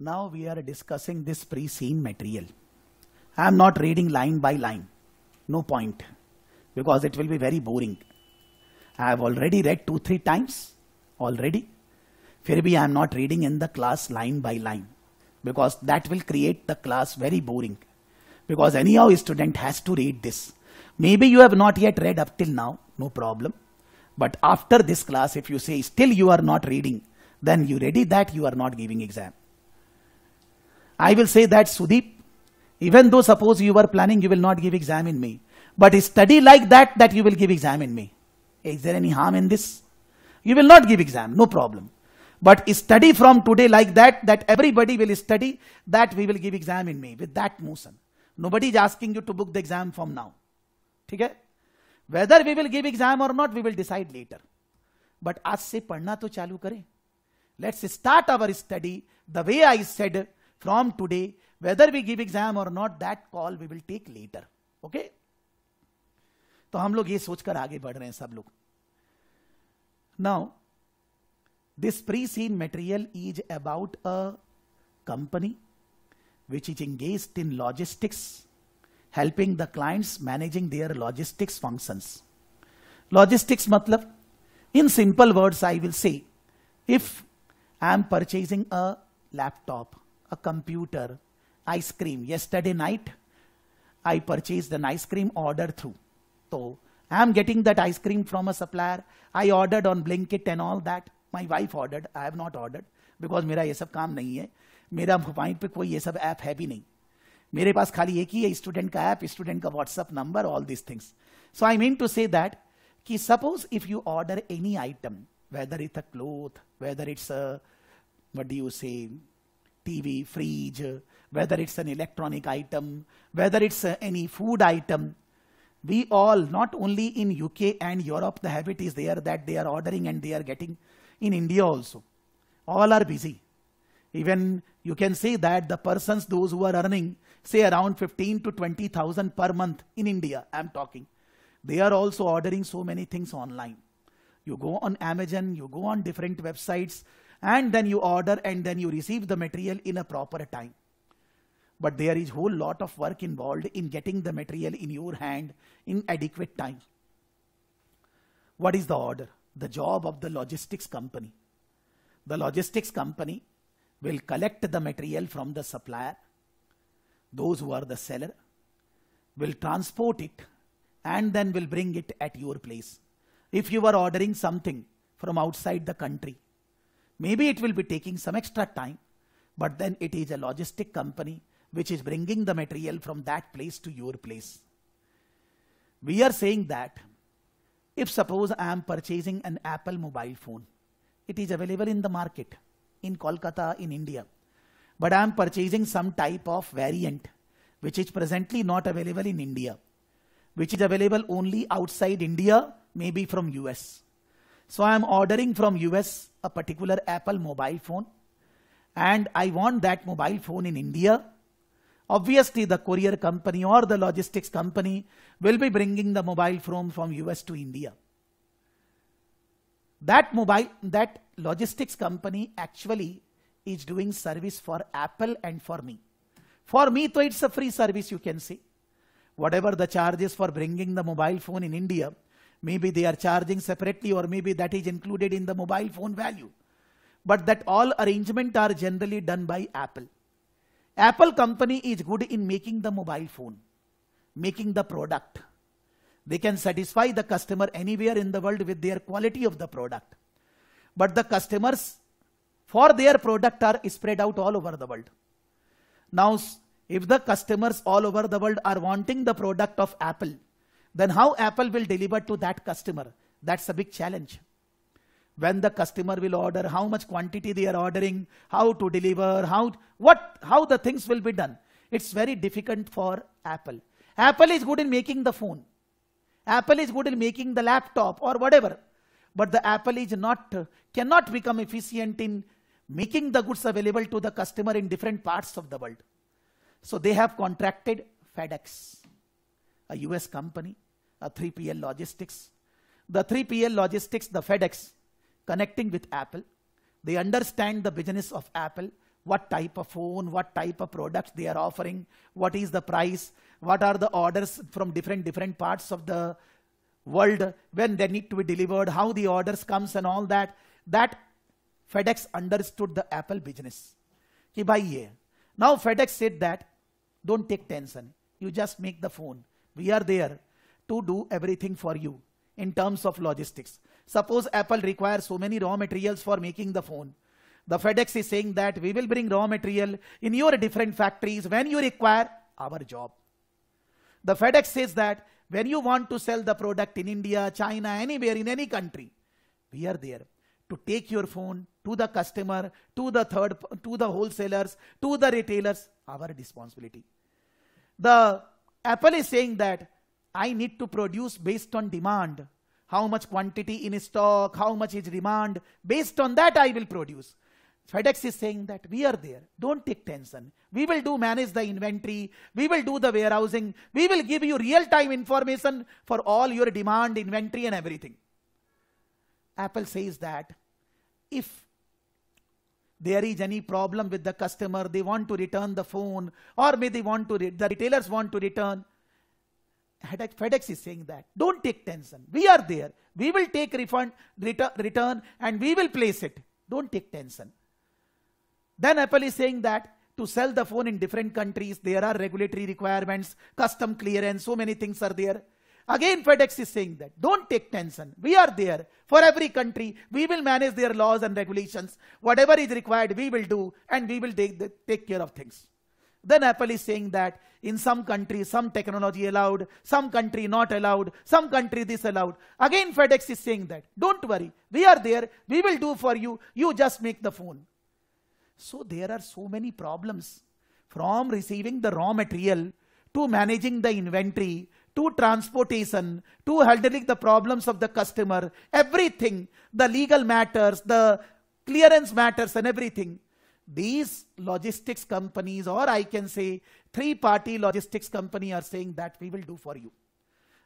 Now we are discussing this pre-seen material. I am not reading line by line. No point. Because it will be very boring. I have already read two, three times. Already. Fairby, I am not reading in the class line by line. Because that will create the class very boring. Because anyhow, a student has to read this. Maybe you have not yet read up till now. No problem. But after this class, if you say still you are not reading, then you ready that you are not giving exam. I will say that Sudeep, even though suppose you were planning, you will not give exam in me. But study like that, that you will give exam in me. Is there any harm in this? You will not give exam, no problem. But study from today like that, that everybody will study, that we will give exam in me with that motion. Nobody is asking you to book the exam from now. Okay? Whether we will give exam or not, we will decide later. But आज से पढ़ना तो चालू करें. Let's start our study the way I said from today. Whether we give exam or not, that call we will take later. Okay? तो हम लोग ये सोचकर आगे बढ़ रहे हैं सब लोग now this pre seen material is about a company which is engaged in logistics, helping the clients managing their logistics functions. Logistics matlab, in simple words I will say, if I am purchasing a laptop, a computer ice cream yesterday night i purchased an ice cream order through so i am getting that ice cream from a supplier i ordered on blanket and all that my wife ordered i have not ordered because mera ye sab kaam nahi hai mera mobile pe koi ye sab app hai bhi nahi mere paas khali ek hi student ka app student ka whatsapp number all these things so i mean to say that ki suppose if you order any item whether it's a cloth whether it's a what do you say TV, fridge, whether it's an electronic item, whether it's uh, any food item. We all, not only in UK and Europe, the habit is there that they are ordering and they are getting. In India also, all are busy. Even you can say that the persons, those who are earning, say around 15 to 20,000 per month in India, I'm talking. They are also ordering so many things online. You go on Amazon, you go on different websites, and then you order and then you receive the material in a proper time. But there is whole lot of work involved in getting the material in your hand in adequate time. What is the order? The job of the logistics company. The logistics company will collect the material from the supplier, those who are the seller, will transport it and then will bring it at your place. If you are ordering something from outside the country, Maybe it will be taking some extra time, but then it is a logistic company which is bringing the material from that place to your place. We are saying that if suppose I am purchasing an Apple mobile phone, it is available in the market in Kolkata, in India, but I am purchasing some type of variant which is presently not available in India, which is available only outside India, maybe from US. So I'm ordering from US a particular Apple mobile phone and I want that mobile phone in India. Obviously, the courier company or the logistics company will be bringing the mobile phone from US to India. That mobile, that logistics company actually is doing service for Apple and for me. For me, though, it's a free service, you can see. Whatever the charges for bringing the mobile phone in India, Maybe they are charging separately or maybe that is included in the mobile phone value. But that all arrangement are generally done by Apple. Apple company is good in making the mobile phone, making the product. They can satisfy the customer anywhere in the world with their quality of the product. But the customers for their product are spread out all over the world. Now, if the customers all over the world are wanting the product of Apple, then how Apple will deliver to that customer? That's a big challenge. When the customer will order, how much quantity they are ordering, how to deliver, how, what, how the things will be done. It's very difficult for Apple. Apple is good in making the phone. Apple is good in making the laptop or whatever. But the Apple is not, cannot become efficient in making the goods available to the customer in different parts of the world. So they have contracted FedEx, a US company uh, 3PL logistics. The 3PL logistics, the FedEx, connecting with Apple. They understand the business of Apple, what type of phone, what type of products they are offering, what is the price, what are the orders from different, different parts of the world, when they need to be delivered, how the orders comes and all that. That FedEx understood the Apple business. Now FedEx said that, don't take tension. You just make the phone. We are there to do everything for you in terms of logistics. Suppose Apple requires so many raw materials for making the phone. The FedEx is saying that we will bring raw material in your different factories when you require our job. The FedEx says that when you want to sell the product in India, China, anywhere in any country, we are there to take your phone to the customer, to the third, to the wholesalers, to the retailers, our responsibility. The Apple is saying that I need to produce based on demand. How much quantity in stock, how much is demand, based on that I will produce. FedEx is saying that we are there. Don't take tension. We will do manage the inventory. We will do the warehousing. We will give you real time information for all your demand, inventory and everything. Apple says that if there is any problem with the customer, they want to return the phone or may they want to, the retailers want to return, FedEx is saying that. Don't take tension. We are there. We will take refund, return, and we will place it. Don't take tension. Then Apple is saying that to sell the phone in different countries, there are regulatory requirements, custom clearance, so many things are there. Again, FedEx is saying that. Don't take tension. We are there for every country. We will manage their laws and regulations. Whatever is required, we will do and we will take, take care of things. Then Apple is saying that in some country, some technology allowed, some country not allowed, some country this allowed. Again, FedEx is saying that. Don't worry, we are there, we will do for you, you just make the phone. So there are so many problems from receiving the raw material to managing the inventory to transportation, to handling the problems of the customer, everything, the legal matters, the clearance matters and everything these logistics companies, or I can say three party logistics company are saying that we will do for you.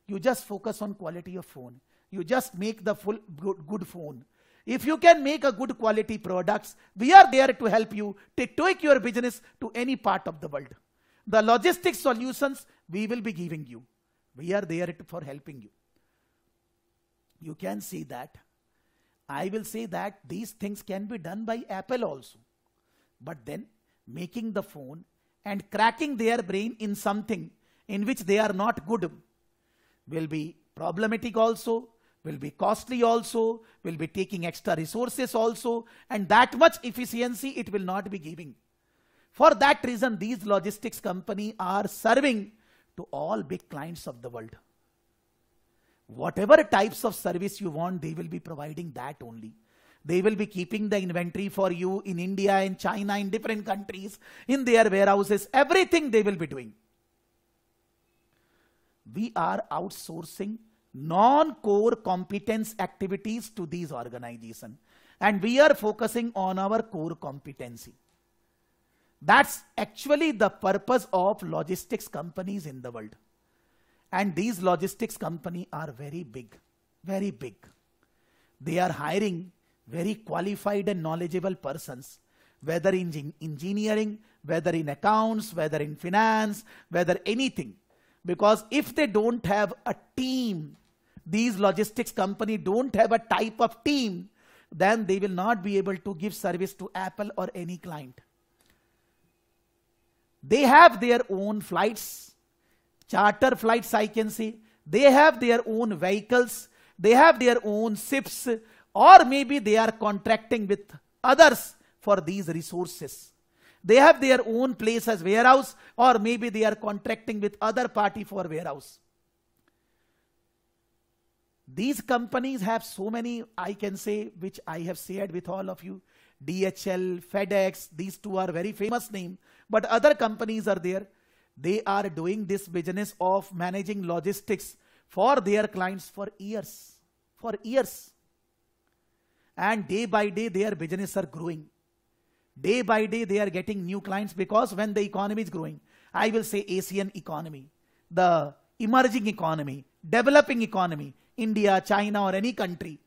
You just focus on quality of phone. You just make the full good, good phone. If you can make a good quality products, we are there to help you to take your business to any part of the world. The logistics solutions we will be giving you. We are there to, for helping you. You can see that. I will say that these things can be done by Apple also but then making the phone and cracking their brain in something in which they are not good will be problematic also, will be costly also, will be taking extra resources also, and that much efficiency it will not be giving. For that reason, these logistics company are serving to all big clients of the world. Whatever types of service you want, they will be providing that only. They will be keeping the inventory for you in India, in China, in different countries, in their warehouses. Everything they will be doing. We are outsourcing non-core competence activities to these organizations. And we are focusing on our core competency. That's actually the purpose of logistics companies in the world. And these logistics company are very big, very big. They are hiring very qualified and knowledgeable persons, whether in engineering, whether in accounts, whether in finance, whether anything. Because if they don't have a team, these logistics company don't have a type of team, then they will not be able to give service to Apple or any client. They have their own flights, charter flights I can see. They have their own vehicles. They have their own ships or maybe they are contracting with others for these resources. They have their own place as warehouse or maybe they are contracting with other party for warehouse. These companies have so many, I can say, which I have shared with all of you. DHL, FedEx, these two are very famous name, but other companies are there. They are doing this business of managing logistics for their clients for years, for years and day by day their business are growing. Day by day they are getting new clients because when the economy is growing, I will say Asian economy, the emerging economy, developing economy, India, China or any country,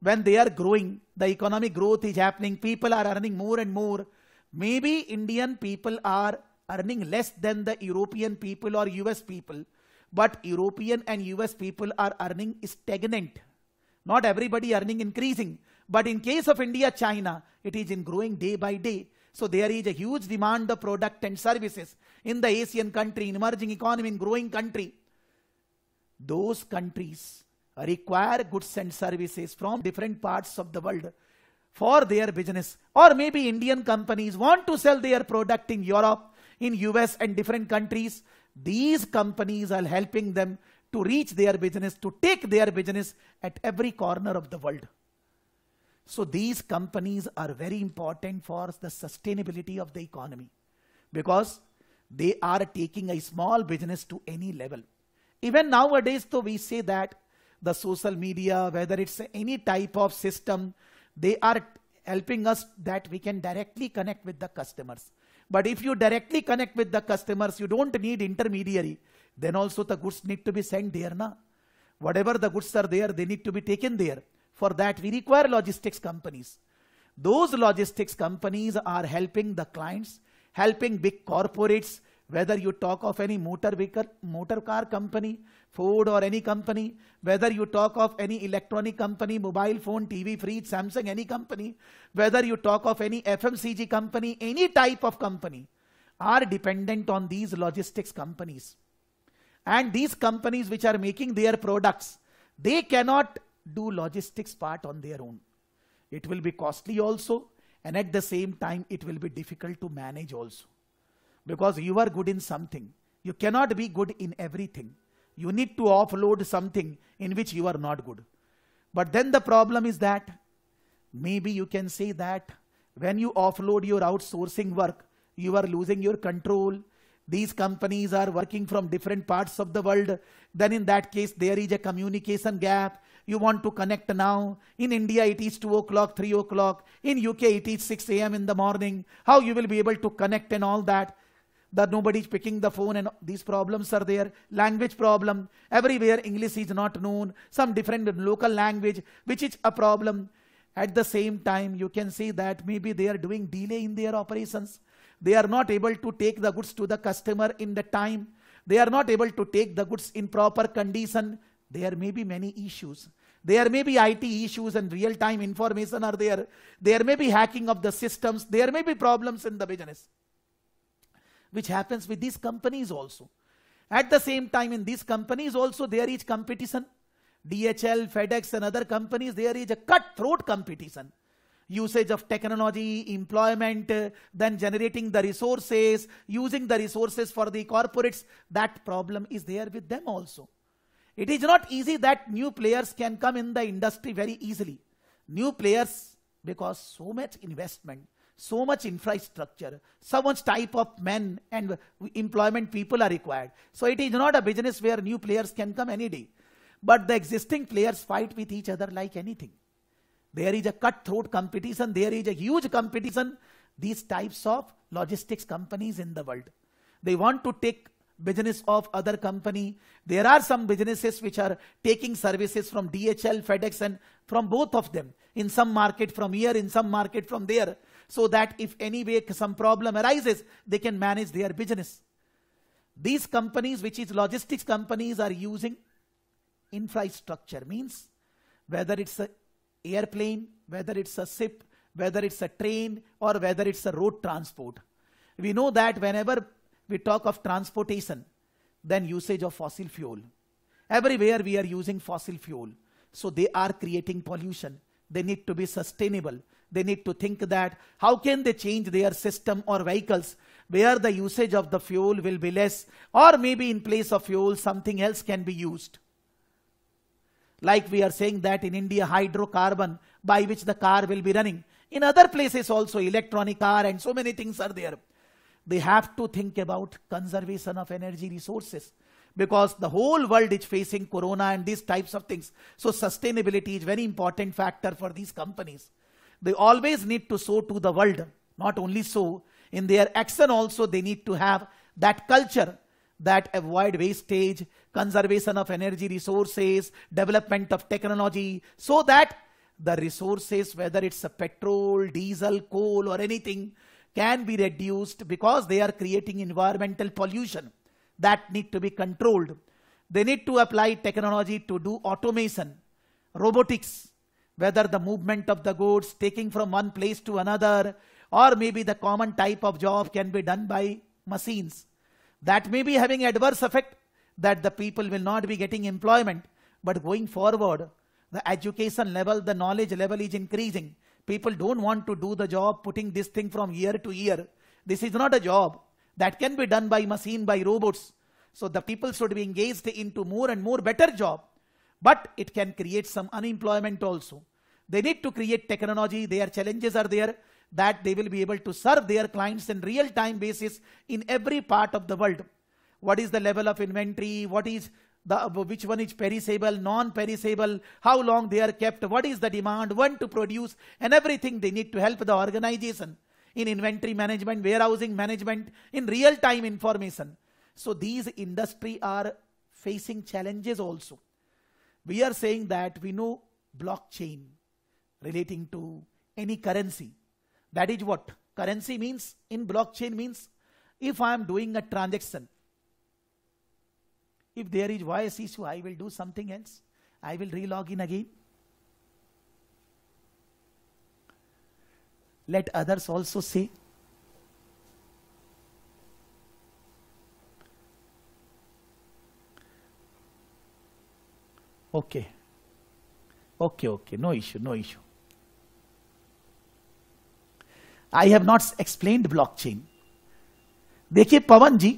when they are growing, the economic growth is happening, people are earning more and more. Maybe Indian people are earning less than the European people or US people, but European and US people are earning stagnant. Not everybody earning increasing. But in case of India, China, it is in growing day by day. So there is a huge demand of product and services in the Asian country, in emerging economy, in growing country. Those countries require goods and services from different parts of the world for their business. Or maybe Indian companies want to sell their product in Europe, in US and different countries. These companies are helping them to reach their business, to take their business at every corner of the world. So these companies are very important for the sustainability of the economy because they are taking a small business to any level. Even nowadays, though, we say that the social media, whether it's any type of system, they are helping us that we can directly connect with the customers. But if you directly connect with the customers, you don't need intermediary. Then also the goods need to be sent there. Na? Whatever the goods are there, they need to be taken there. For that, we require logistics companies. Those logistics companies are helping the clients, helping big corporates, whether you talk of any motor vehicle, motor car company, Ford or any company, whether you talk of any electronic company, mobile phone, TV, fridge, Samsung, any company, whether you talk of any FMCG company, any type of company are dependent on these logistics companies. And these companies which are making their products, they cannot do logistics part on their own. It will be costly also, and at the same time, it will be difficult to manage also. Because you are good in something. You cannot be good in everything. You need to offload something in which you are not good. But then the problem is that maybe you can say that when you offload your outsourcing work, you are losing your control. These companies are working from different parts of the world. Then in that case, there is a communication gap. You want to connect now. In India, it is 2 o'clock, 3 o'clock. In UK, it is 6 a.m. in the morning. How you will be able to connect and all that. That nobody is picking the phone and these problems are there. Language problem. Everywhere English is not known. Some different local language, which is a problem. At the same time, you can see that maybe they are doing delay in their operations. They are not able to take the goods to the customer in the time. They are not able to take the goods in proper condition. There may be many issues. There may be IT issues and real time information are there. There may be hacking of the systems. There may be problems in the business, which happens with these companies also. At the same time, in these companies also, there is competition. DHL, FedEx, and other companies, there is a cutthroat competition. Usage of technology, employment, then generating the resources, using the resources for the corporates, that problem is there with them also. It is not easy that new players can come in the industry very easily. New players, because so much investment, so much infrastructure, so much type of men and employment people are required. So it is not a business where new players can come any day. But the existing players fight with each other like anything. There is a cutthroat competition, there is a huge competition. These types of logistics companies in the world. They want to take business of other company. There are some businesses which are taking services from DHL, FedEx and from both of them. In some market from here, in some market from there. So that if any way some problem arises, they can manage their business. These companies, which is logistics companies, are using infrastructure. Means whether it's a airplane, whether it's a ship, whether it's a train or whether it's a road transport. We know that whenever we talk of transportation, then usage of fossil fuel. Everywhere we are using fossil fuel. So they are creating pollution. They need to be sustainable. They need to think that how can they change their system or vehicles where the usage of the fuel will be less or maybe in place of fuel something else can be used. Like we are saying that in India hydrocarbon by which the car will be running. In other places also electronic car and so many things are there they have to think about conservation of energy resources because the whole world is facing corona and these types of things. So sustainability is very important factor for these companies. They always need to sow to the world. Not only so, in their action also they need to have that culture that avoid wastage, conservation of energy resources, development of technology, so that the resources, whether it's a petrol, diesel, coal or anything, can be reduced because they are creating environmental pollution that need to be controlled. They need to apply technology to do automation, robotics, whether the movement of the goods taking from one place to another, or maybe the common type of job can be done by machines. That may be having adverse effect that the people will not be getting employment, but going forward, the education level, the knowledge level is increasing. People don't want to do the job putting this thing from year to year. This is not a job that can be done by machine, by robots. So the people should be engaged into more and more better job, but it can create some unemployment also. They need to create technology. Their challenges are there that they will be able to serve their clients in real time basis in every part of the world. What is the level of inventory? What is the, which one is perishable, non-perishable, how long they are kept, what is the demand, when to produce, and everything they need to help the organization in inventory management, warehousing management, in real-time information. So these industry are facing challenges also. We are saying that we know blockchain relating to any currency. That is what? Currency means, in blockchain means, if I am doing a transaction, If there is voice issue, I will do something else. I will relog in again. Let others also see Okay. Okay, okay. No issue, no issue. i have not explained blockchain देखिए पवन जी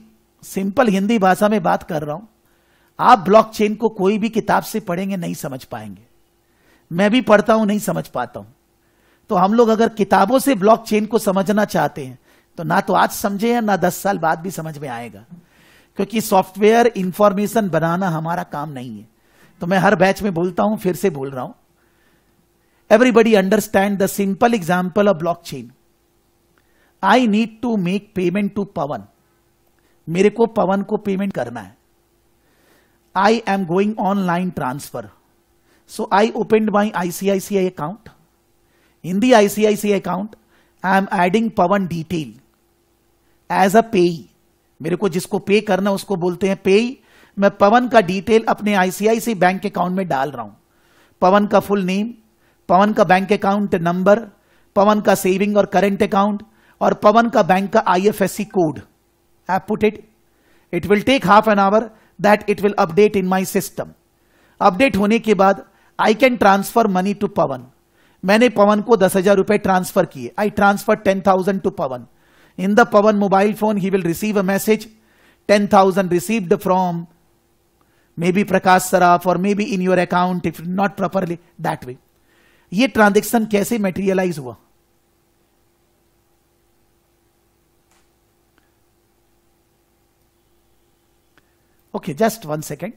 simple Hindi भाषा में बात कर रहा हूं आप blockchain को कोई भी किताब से पढ़ेंगे नहीं समझ पाएंगे मैं भी पढ़ता हूं नहीं समझ पाता हूं तो हम लोग अगर किताबों से ब्लॉकचेन को समझना चाहते हैं तो ना तो आज समझे या ना दस साल बाद भी समझ में आएगा क्योंकि सॉफ्टवेयर इंफॉर्मेशन बनाना हमारा काम नहीं है तो मैं हर बैच में बोलता हूं फिर से बोल रहा हूं everybody understand the simple example of block chain I need to make payment to Pawan मेरे को पवन को पेमेंट करना है I am going online transfer. So I opened my ICICI account. In the ICICI account, I am adding Pawan detail as a pay. मेरे को जिसको पे करना उसको बोलते हैं पे मैं पवन का डिटेल अपने आईसीआईसी बैंक अकाउंट में डाल रहा हूं पवन का फुल नेम पवन का बैंक अकाउंट नंबर पवन का सेविंग और करेंट अकाउंट और पवन का बैंक का IFSC code I put it it will take half an hour that it will update in my system update होने के बाद I can transfer money to Pawan मैंने पवन को दस हजार रुपए ट्रांसफर किए I transfer ten thousand to Pawan in the Pawan mobile phone he will receive a message ten thousand received from maybe Prakash Saraf और maybe in your account if not properly that way ये transaction कैसे materialise हुआ Okay, just one second.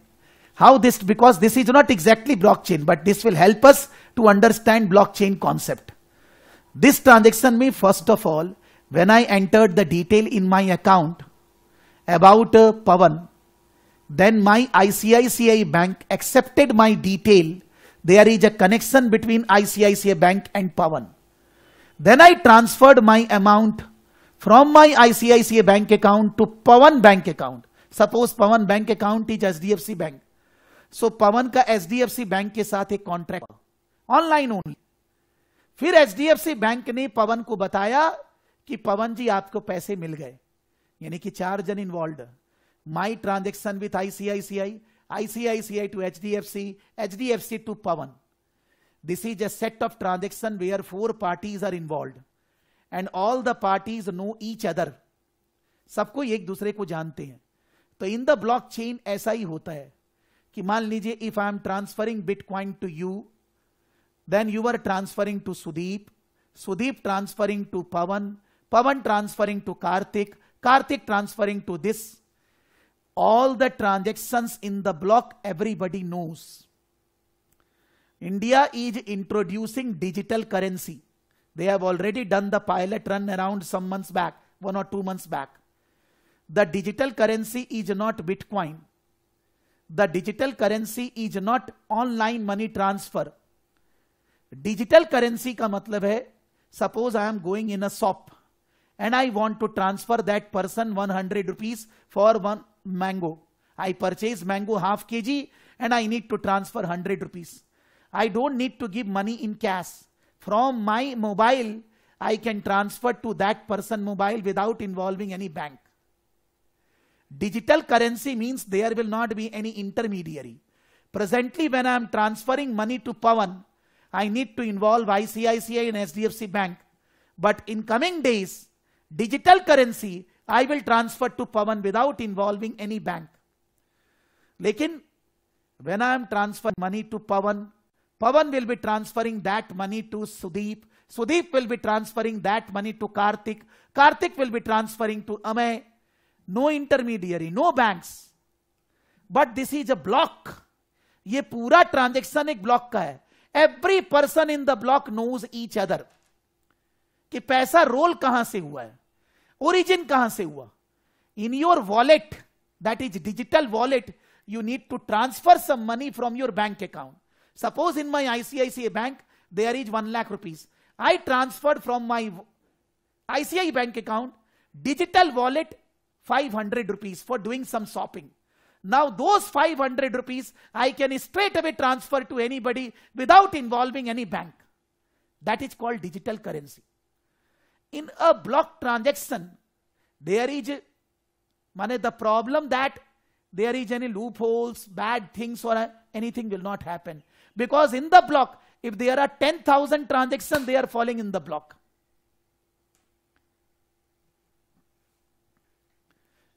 How this, because this is not exactly blockchain, but this will help us to understand blockchain concept. This transaction me, first of all, when I entered the detail in my account about uh, Pavan, then my ICICI bank accepted my detail. There is a connection between ICICI bank and Pavan. Then I transferred my amount from my ICICI bank account to Pawan bank account. Suppose Pawan bank account is HDFC bank so Pawan का HDFC bank के साथ एक contract online only फिर HDFC bank ने पवन को बताया कि पवन जी आपको पैसे मिल गए यानी कि चार जन involve my transaction with ICICI ICICI to H D F C H D F C to Pawan this is a set of transaction where four parties are involve and all the parties know each other सबको एक दूसरे को जानते हैं तो इन the block chain ऐसा ही होता है कि मान लीजिए if I am transferring bit bitcoin to you then you are transferring to Sudeep Sudeep transferring to Pawan Pawan transferring to Kartik Kartik transferring to this all the transaction in the block everybody knows India is introducing digital currency they have already done the pilot run around some months back one और two months back the digital currency is not Bitcoin. The digital currency is not online money transfer. Digital currency का मतलब है suppose I am going in a shop and I want to transfer that person 100 rupees for one mango. I purchase mango half kg and I need to transfer 100 rupees. I don't need to give money in cash. From my mobile, I can transfer to that person mobile without involving any bank. Digital currency means there will not be any intermediary. Presently, when I am transferring money to Pawan, I need to involve ICICI and SDFC Bank. But in coming days, digital currency I will transfer to Pawan without involving any bank. Lekin, when I am transferring money to Pawan, Pawan will be transferring that money to Sudeep. Sudeep will be transferring that money to Karthik. Karthik will be transferring to Amay. No intermediary no banks but this is a block ये पूरा transaction एक block का है every person in the block knows each other कि पैसा role कहां से हुआ है ओरिजिन कहां से हुआ in your wallet that is digital wallet you need to transfer some money from your bank account suppose in my ICICI bank there is one lakh rupees I transfer from my ICI bank account digital wallet 500 rupees for doing some shopping. Now those 500 rupees I can straight away transfer to anybody without involving any bank. That is called digital currency. In a block transaction, there is money the problem that there is any loopholes, bad things or anything will not happen. Because in the block, if there are 10,000 transactions, they are falling in the block.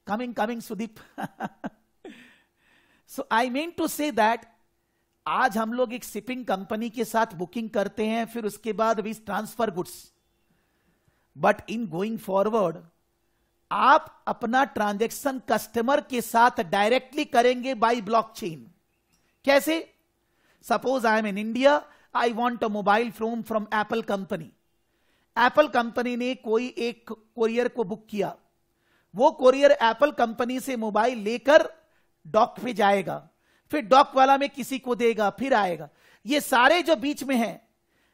Coming, coming, Sudeep. So I mean to say that आज हम लोग एक shipping company के साथ booking करते हैं फिर उसके बाद we transfer goods but in going forward आप अपना ट्रांजैक्शन कस्टमर के साथ डायरेक्टली करेंगे बाय ब्लॉकचेन कैसे suppose I am in India I want a mobile phone from Apple company Apple company ने कोई एक कोरियर को बुक किया वो कोरियर एप्पल कंपनी से मोबाइल लेकर डॉक पे जाएगा फिर डॉक वाला में किसी को देगा फिर आएगा ये सारे जो बीच में है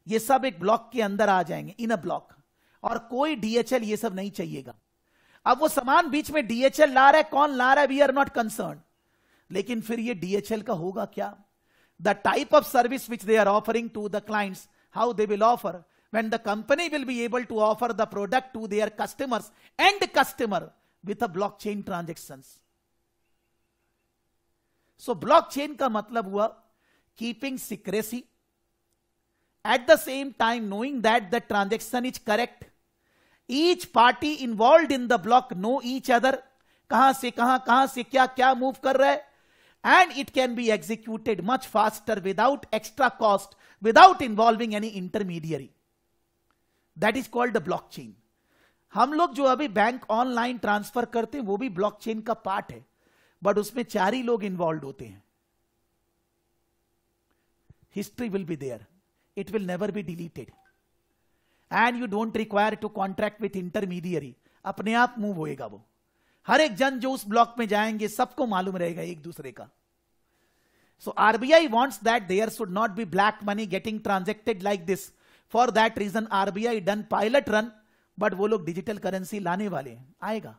ये सब एक ब्लॉक के अंदर आ जाएंगे इन अ ब्लॉक और कोई डीएचएल ये सब नहीं चाहिएगा अब वो सामान बीच में डीएचएल ला रहा है कौन ला रहा है वी आर नॉट कंसर्न लेकिन फिर ये डीएचएल का होगा क्या the type of service which they are offering to the clients how they will offer when the company will be able to offer the product to their customers and customer with block chain transaction so blockchain का मतलब हुआ keeping secrecy at the same time knowing that the transaction is correct each party involve in the block know each other कहां से कहां कहां से क्या क्या मूव कर रहा है and it can be executed much faster without extra cost without involving any intermediary that is called the block chain हम लोग जो अभी बैंक ऑनलाइन ट्रांसफर करते हैं वो भी ब्लॉकचेन का पार्ट है बट उसमें चार ही लोग इन्वॉल्व होते हैं history will be there it will never be deleted and you don't require to contract with intermediary अपने आप मूव होएगा वो हर एक जन जो उस ब्लॉक में जाएंगे सबको मालूम रहेगा एक दूसरे का so RBI wants that there should not be black money getting transacted like this for that reason RBI done pilot run but वो लोग डिजिटल करेंसी लाने वाले हैं आएगा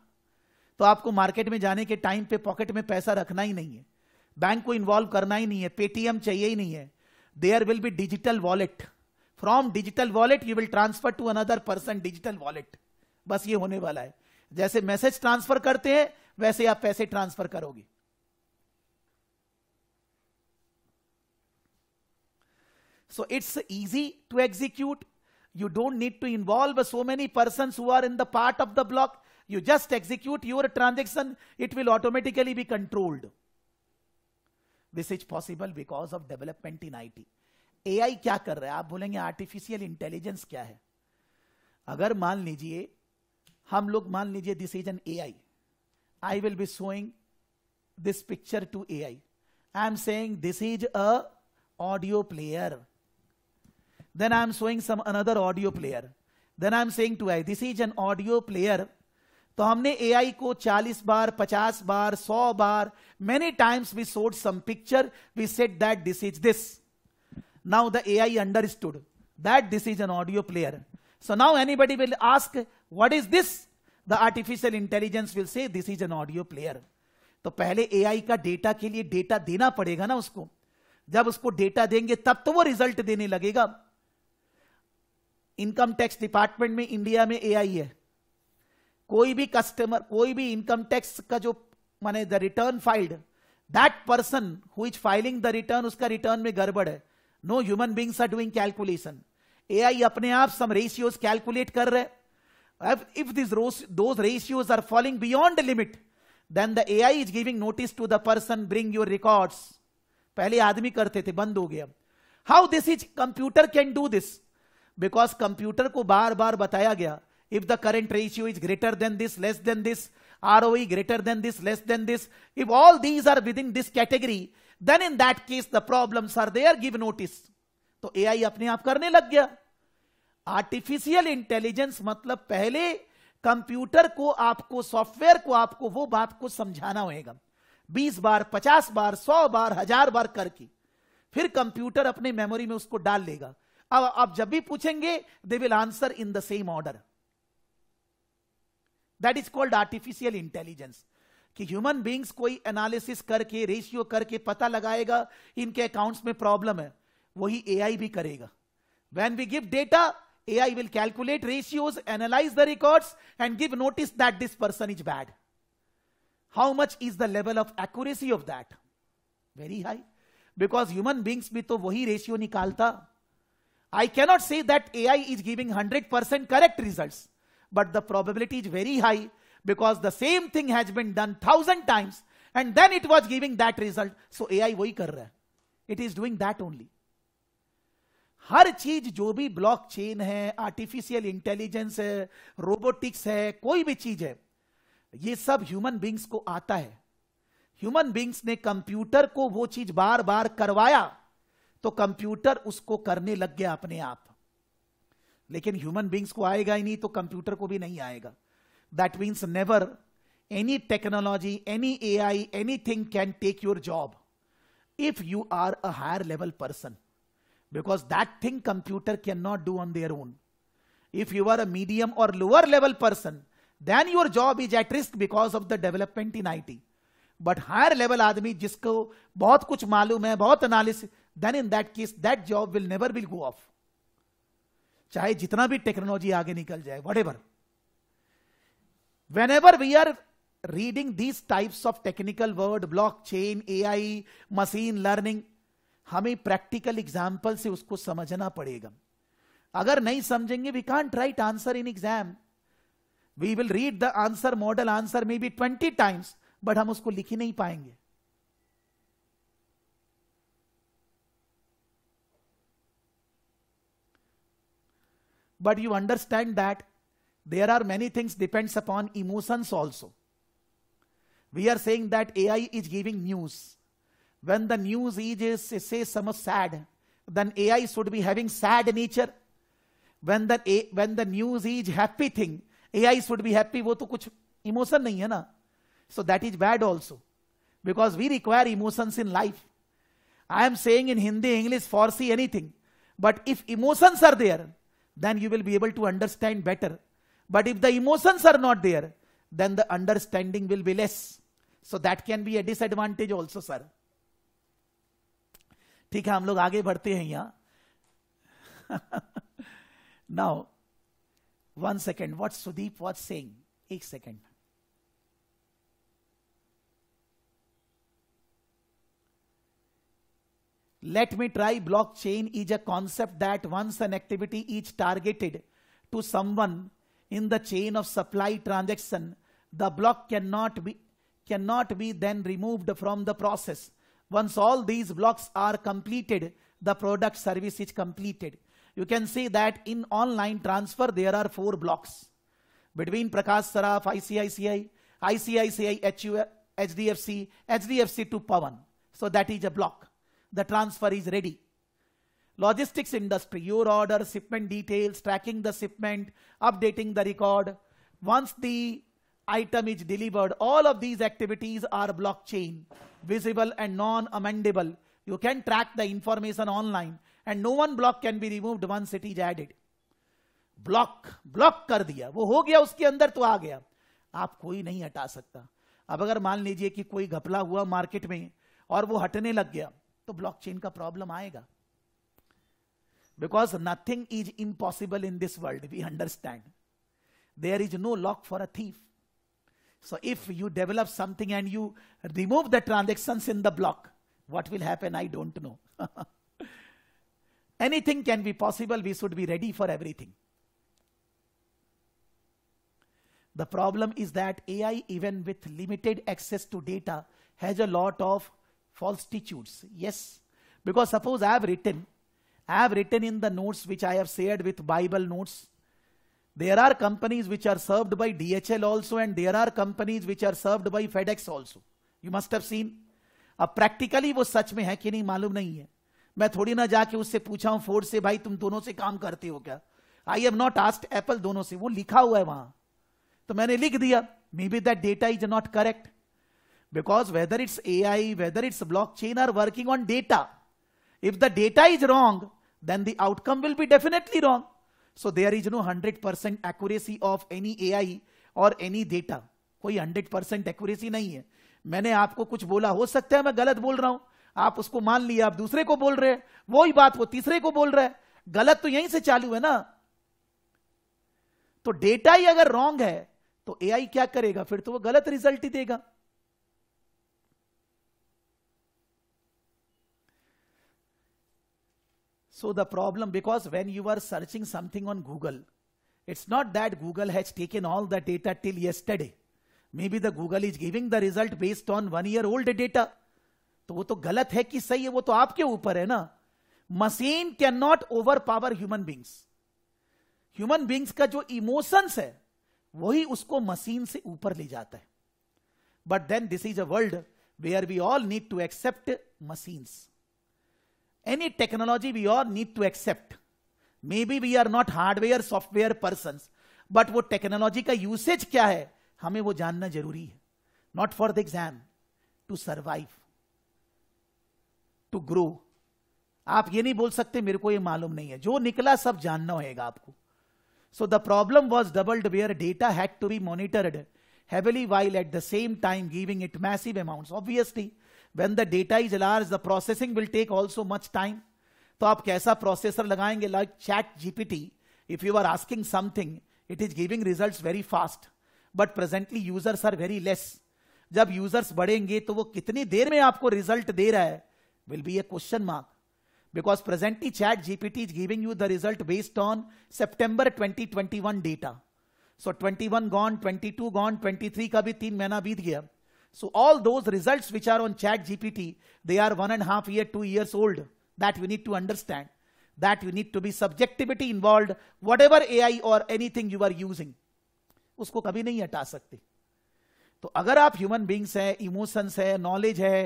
तो आपको मार्केट में जाने के टाइम पे पॉकेट में पैसा रखना ही नहीं है बैंक को इन्वॉल्व करना ही नहीं है पेटीएम चाहिए ही नहीं है there will be digital wallet from digital wallet you will transfer to another person digital wallet बस ये होने वाला है जैसे मैसेज ट्रांसफर करते हैं वैसे आप पैसे ट्रांसफर करोगे so it's easy to execute You don't need to involve so many persons who are in the part of the block. You just execute your transaction. It will automatically be controlled. This is possible because of development in IT. AI क्या कर रहा है आप बोलेंगे artificial intelligence क्या है अगर मान लीजिए हम लोग मान लीजिए this is an AI. I will be showing this picture to AI. I am saying this is a audio player. Then I am showing some another audio player. Then I am saying to AI, this is an audio player. तो humne AI ko 40 bar 50 bar 100 bar many times we showed some picture we said that this is this now the AI understood that this is an audio player. So now anybody will ask, what is this? The artificial intelligence will say, this is an audio player. तो pehle AI ka data ke liye data dena padega na usko jab usko data denge tab to wo result dene lagega income tax department में India में AI है कोई भी customer कोई भी income tax का जो माने the return filed that person who is filing the return उसका रिटर्न में गड़बड़ है no human beings are doing calculation AI अपने आप सम रेशियोज कैलकुलेट कर रहे if this those ratios are following beyond limit then the AI is giving notice to the person bring your records पहले आदमी करते थे बंद हो गया how this is computer can do this because computer को बार बार बताया गया if the current ratio is greater than this less than this are greater than this less than this if all these are within this category then in that case the problem are there give notice तो AI अपने आप करने लग गया artificial intelligence मतलब पहले computer को आपको सॉफ्टवेयर को आपको वो बात को समझाना होगा 20 बार 50 बार 100 बार हजार बार करके फिर कंप्यूटर अपने मेमोरी में उसको डाल लेगा अब आप जब भी पूछेंगे they will answer in the same order that is called artificial intelligence कि ह्यूमन बींग्स कोई एनालिसिस करके रेशियो करके पता लगाएगा इनके अकाउंट्स में प्रॉब्लम है वही एआई भी करेगा when we give data A I will calculate ratios analyse the record and give notice that this person is bad how much is the level of accuracy of that very high because human beings भी तो वही ratio निकालता I cannot say that AI is giving 100% correct results, but the probability is very high because the same thing has been done thousand times and then it was giving that result. So AI वही कर रहा है. It is doing that only. हर चीज जो भी blockchain है artificial intelligence है robotics है कोई भी चीज है ये सब ह्यूमन बींग्स को आता है ह्यूमन बींग्स ने कंप्यूटर को वो चीज बार बार करवाया तो कंप्यूटर उसको करने लग गया अपने आप लेकिन ह्यूमन बींग्स को आएगा ही नहीं तो कंप्यूटर को भी नहीं आएगा that means never any technology any A I any thing can take your job if you are a higher level person because that thing computer can not do on their own if you are a medium और lower level person then your job is at risk because of the development in I T but higher level आदमी जिसको बहुत कुछ मालूम है बहुत analysis then in that case that job will never will go off चाहे जितना भी टेक्नोलॉजी आगे निकल जाए whatever whenever we are reading these types of technical word block chain A I machine learning हमें practical example से उसको समझना पड़ेगा अगर नहीं समझेंगे we can't write answer in exam we will read the answer model answer maybe twenty times but हम उसको लिख ही नहीं पाएंगे But you understand that there are many things depends upon emotions also. We are saying that AI is giving news. When the news is, say, some sad, then AI should be having sad nature. When the, when the news is happy thing, AI should be happy, वो तो कुछ emotion नहीं है ना. So that is bad also. Because we require emotions in life. I am saying in Hindi, English, Farsi, anything. But if emotions are there, then you will be able to understand better. But if the emotions are not there, then the understanding will be less. So that can be a disadvantage also, sir. ठीक है हम लोग आगे बढ़ते हैं यहाँ now one second what Sudeep what एक second Let me try blockchain is a concept that once an activity is targeted to someone in the chain of supply transaction, the block cannot be, cannot be then removed from the process. Once all these blocks are completed, the product service is completed. You can see that in online transfer, there are four blocks between Prakash Saraf, ICICI, ICICI, HDFC, HDFC to Pawan. So that is a block. the transfer is ready. Logistics industry, your order, shipment details, tracking the shipment, updating the record. Once the item is delivered, all of these activities are blockchain, visible and non-amendable. You can track the information online and no one block can be removed once it is added. block block kar diya wo ho gaya uske andar to aa gaya aap koi nahi hata sakta ab agar maan lijiye ki koi ghapla hua market mein aur wo hatne lag gaya तो chain का problem आएगा because nothing is impossible in this world we understand there is no lock for a thief so if you develop something and you remove the transaction in the block what will happen I don't know anything can be possible we should be ready for everything the problem is that A I even with limited access to data has a lot of falsitudes. Yes, because suppose I have written, I have written in the notes which I have shared with Bible notes. There are companies which are served by DHL also, and there are companies which are served by FedEx also. You must have seen. अब practically wo sach mein hai ki nahi malum nahi hai मैं थोड़ी ना जाके उससे पूछा हूं Ford से भाई तुम दोनों से काम करते हो क्या I am not asked apple दोनों से वो लिखा हुआ है वहां तो मैंने लिख दिया maybe that data is not correct Because whether it's AI, whether it's blockchain are working on data. If the data is wrong, then the outcome will be definitely wrong. So there is no 100% accuracy of any AI or any data koi 100 accuracy nahi hai maine aapko kuch bola ho sakta hai main galat bol raha hu aap usko maan liye aap dusre ko bol rahe रहे हैं baat wo teesre ko bol raha hai galat to yahi se chalu hai na to data hi agar wrong hai to ai kya karega fir to wo galat result hi dega So the problem, because when you are searching something on Google, it's not that Google has taken all the data till yesterday. Maybe the Google is giving the result based on one year old data. to wo to galat hai ki sahi hai wo to aapke upar hai na machine cannot overpower human beings human beings ka jo emotions hai wahi usko machine se upar le jata hai but then this is a world where we all need to accept machines any technology we all need to accept maybe we are not hardware software persons but वो technology ka usage kya hai hame wo janna zaruri hai not for the exam to survive to grow aap ye nahi bol sakte mere ko ye malum nahi hai jo nikla sab janna hoga aapko so the problem was doubled where data had to be monitored heavily while at the same time giving it massive amounts. Obviously, when the data is large, the processing will take also much time. So, आप processor लगाएंगे like chat GPT. If you are asking something, it is giving results very fast. But presently users are very less. जब users बढ़ेंगे तो वो कितनी देर में आपको result दे रहा है will be a question mark. Because presently chat GPT is giving you the result based on September 2021 data. So twenty one gone twenty two gone twenty three का भी तीन महीना बीत गया so all those result which are on ChatGPT they are one and half year two years old that you need to understand that you need to be subjectivity involved whatever ai or anything you are using उसको कभी नहीं हटा सकते तो अगर आप human beings हैं emotions है नॉलेज है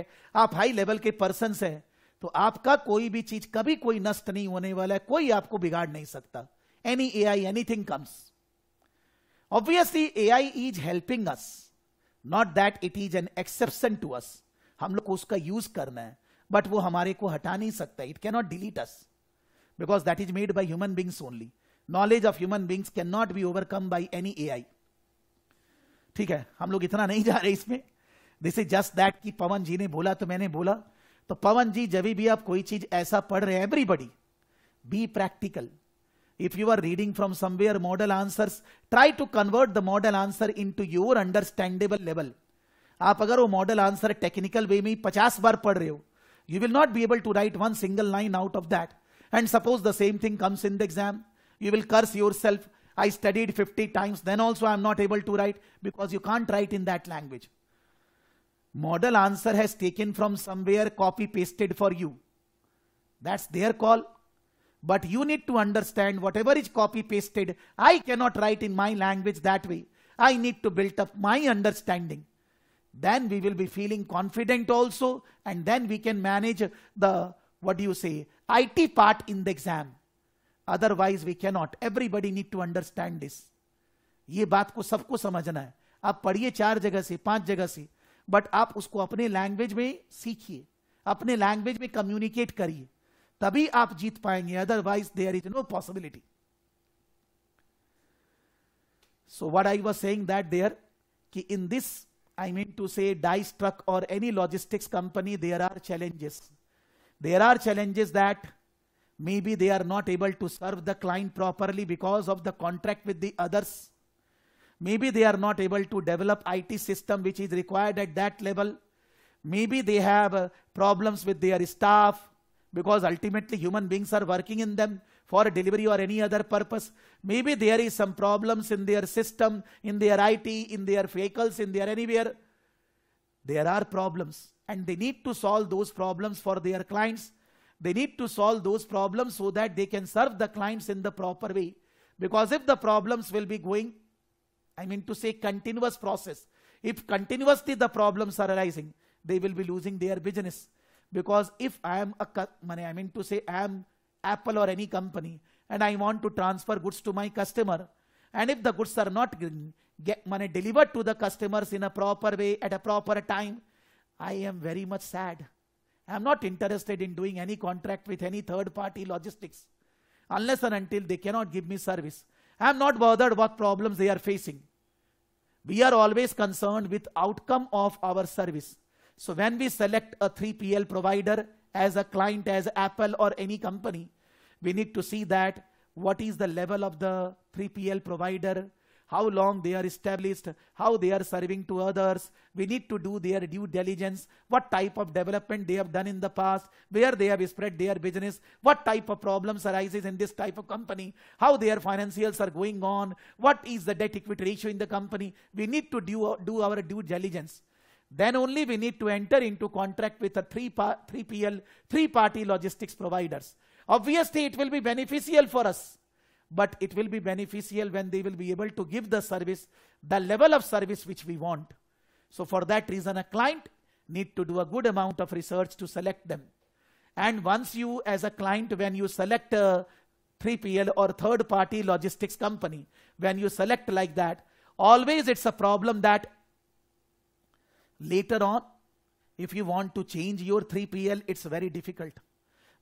आप हाई लेवल के पर्सन है तो आपका कोई भी चीज कभी कोई नष्ट नहीं होने वाला है कोई आपको बिगाड़ नहीं सकता any A I anything comes A I is helping us not that it is an exception to us हम लोग को उसका यूज करना है बट वो हमारे को हटा नहीं सकता it cannot delete us because that is made by human beings only knowledge of human beings can not be overcome by any A I ठीक है हम लोग इतना नहीं जा रहे इसमें दिस इज जस्ट दैट कि पवन जी ने बोला तो मैंने बोला तो पवन जी जब भी आप कोई चीज ऐसा पढ़ रहे हैं everybody be practical If you are reading from somewhere model answers, try to convert the model answer into your understandable level. आप अगर वो मॉडल आंसर टेक्निकल वे में पचास बार पढ़ रहे हो you will not be able to write one single line out of that and suppose the same thing comes in the the you will curse yourself I studied 50 times, then also I'm not able to write because you can't write in that language. Model answer has taken from somewhere, copy pasted for you. That's their call. But you need to understand whatever is copy pasted, I cannot write in my language that way. I need to build up my understanding. Then we will be feeling confident also, and then we can manage the, what do you say, IT part in the exam. Otherwise, we cannot. Everybody need to understand this. ये बात को सबको समझना है आप पढ़िए चार जगह से पांच जगह से बट आप उसको अपने लैंग्वेज में सीखिए अपने लैंग्वेज में कम्युनिकेट करिए तभी आप जीत पाएंगे otherwise there is no possibility so what I was saying that there कि in this I mean to say dice truck और any logistics company there are challenges there are challenges that maybe they are not able to serve the client properly because of the contract with the others maybe they are not able to develop I T system which is required at that level maybe they have problem with their staff because ultimately human beings are working in them for delivery or any other purpose. Maybe there is some problems in their system, in their IT, in their vehicles, in their anywhere. There are problems and they need to solve those problems for their clients. They need to solve those problems so that they can serve the clients in the proper way. Because if the problems will be going, I mean to say continuous process, if continuously the problems are arising, they will be losing their business because if I am a money, I mean to say I am Apple or any company and I want to transfer goods to my customer and if the goods are not get money delivered to the customers in a proper way at a proper time, I am very much sad. I am not interested in doing any contract with any third party logistics unless and until they cannot give me service. I am not bothered what problems they are facing. We are always concerned with outcome of our service. So when we select a 3PL provider as a client, as Apple or any company, we need to see that what is the level of the 3PL provider, how long they are established, how they are serving to others. We need to do their due diligence, what type of development they have done in the past, where they have spread their business, what type of problems arises in this type of company, how their financials are going on, what is the debt equity ratio in the company. We need to do, do our due diligence. Then only we need to enter into contract with a 3 3PL, three-party logistics providers. Obviously, it will be beneficial for us, but it will be beneficial when they will be able to give the service, the level of service which we want. So for that reason, a client need to do a good amount of research to select them. And once you, as a client, when you select a 3PL or third party logistics company, when you select like that, always it's a problem that Later on, if you want to change your 3PL, it's very difficult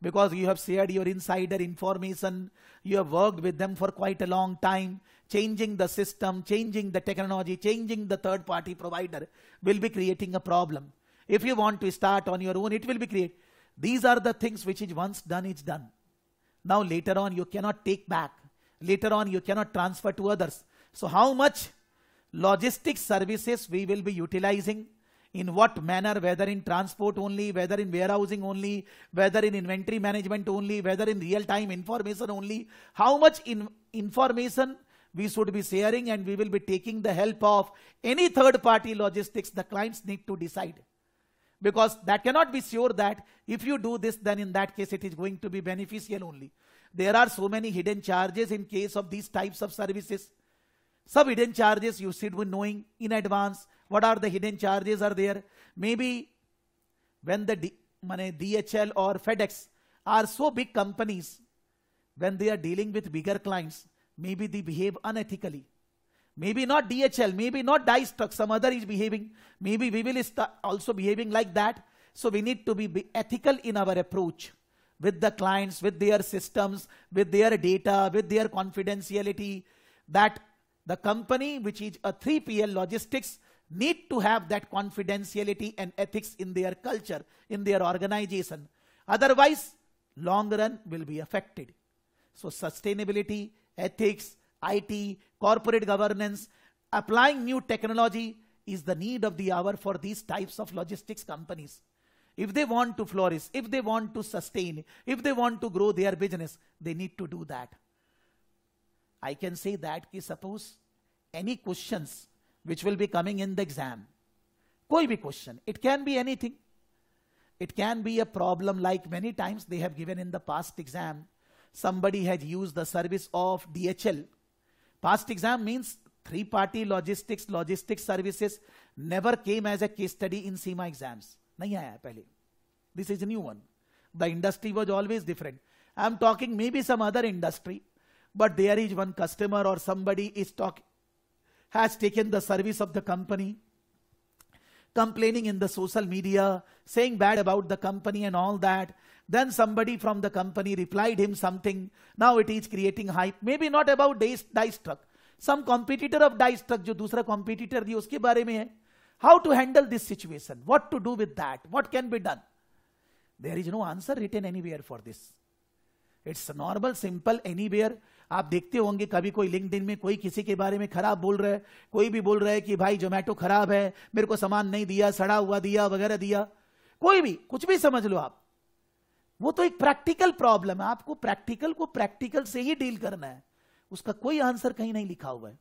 because you have shared your insider information, you have worked with them for quite a long time. Changing the system, changing the technology, changing the third party provider will be creating a problem. If you want to start on your own, it will be create. These are the things which is once done, it's done. Now later on, you cannot take back. Later on, you cannot transfer to others. So how much logistics services we will be utilizing in what manner, whether in transport only, whether in warehousing only, whether in inventory management only, whether in real-time information only, how much in information we should be sharing and we will be taking the help of any third party logistics the clients need to decide because that cannot be sure that if you do this then in that case it is going to be beneficial only there are so many hidden charges in case of these types of services some hidden charges you should be knowing in advance what are the hidden charges are there? Maybe when the D, money, DHL or FedEx are so big companies, when they are dealing with bigger clients, maybe they behave unethically. Maybe not DHL, maybe not Dice some other is behaving. Maybe we will start also behaving like that. So we need to be ethical in our approach with the clients, with their systems, with their data, with their confidentiality, that the company which is a 3PL logistics need to have that confidentiality and ethics in their culture, in their organization. Otherwise, long run will be affected. So sustainability, ethics, IT, corporate governance, applying new technology is the need of the hour for these types of logistics companies. If they want to flourish, if they want to sustain, if they want to grow their business, they need to do that. I can say that suppose any questions which will be coming in the exam. Koibi question. It can be anything. It can be a problem like many times they have given in the past exam. Somebody had used the service of DHL. Past exam means three-party logistics, logistics services never came as a case study in SEMA exams. This is a new one. The industry was always different. I'm talking maybe some other industry, but there is one customer or somebody is talking has taken the service of the company, complaining in the social media, saying bad about the company and all that. Then somebody from the company replied him something. Now it is creating hype. Maybe not about Dice Truck. Some competitor of Dice Truck, जो दूसरा competitor थी How to handle this situation? What to do with that? What can be done? There is no answer written anywhere for this. It's normal, simple, anywhere. आप देखते होंगे कभी कोई दिन में कोई किसी के बारे में खराब बोल रहा है कोई भी बोल रहा है कि भाई जोमेटो खराब है मेरे को सामान नहीं दिया सड़ा हुआ दिया वगैरह दिया कोई भी कुछ भी समझ लो आप वो तो एक प्रैक्टिकल प्रॉब्लम है आपको प्रैक्टिकल को प्रैक्टिकल से ही डील करना है उसका कोई आंसर कहीं नहीं लिखा हुआ है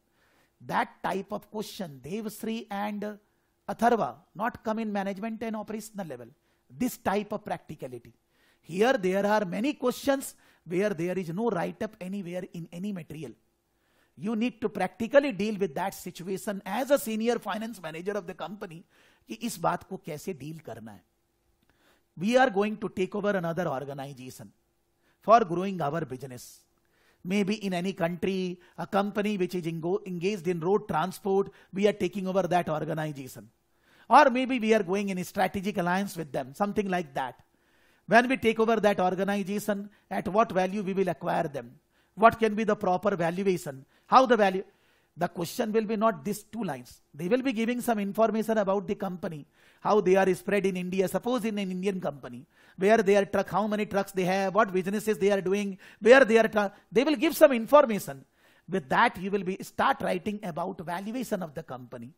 that type of question Devshree and Atharva not come in management and operational level this type of practicality here there are many question where there is no write up anywhere in any material. You need to practically deal with that situation as a senior finance manager of the company कि इस बात को कैसे deal करना है we are going to take over another organisation for growing our maybe in any country, a company which is engaged in road transport, we are taking over that organization. Or maybe we are going in a strategic alliance with them, something like that. When we take over that organization, at what value we will acquire them? What can be the proper valuation? How the value? The question will be not these two lines. They will be giving some information about the company, how they are spread in India. Suppose in an Indian company, where they are truck, how many trucks they have, what businesses they are doing, where they are. They will give some information. With that, you will be start writing about valuation of the company.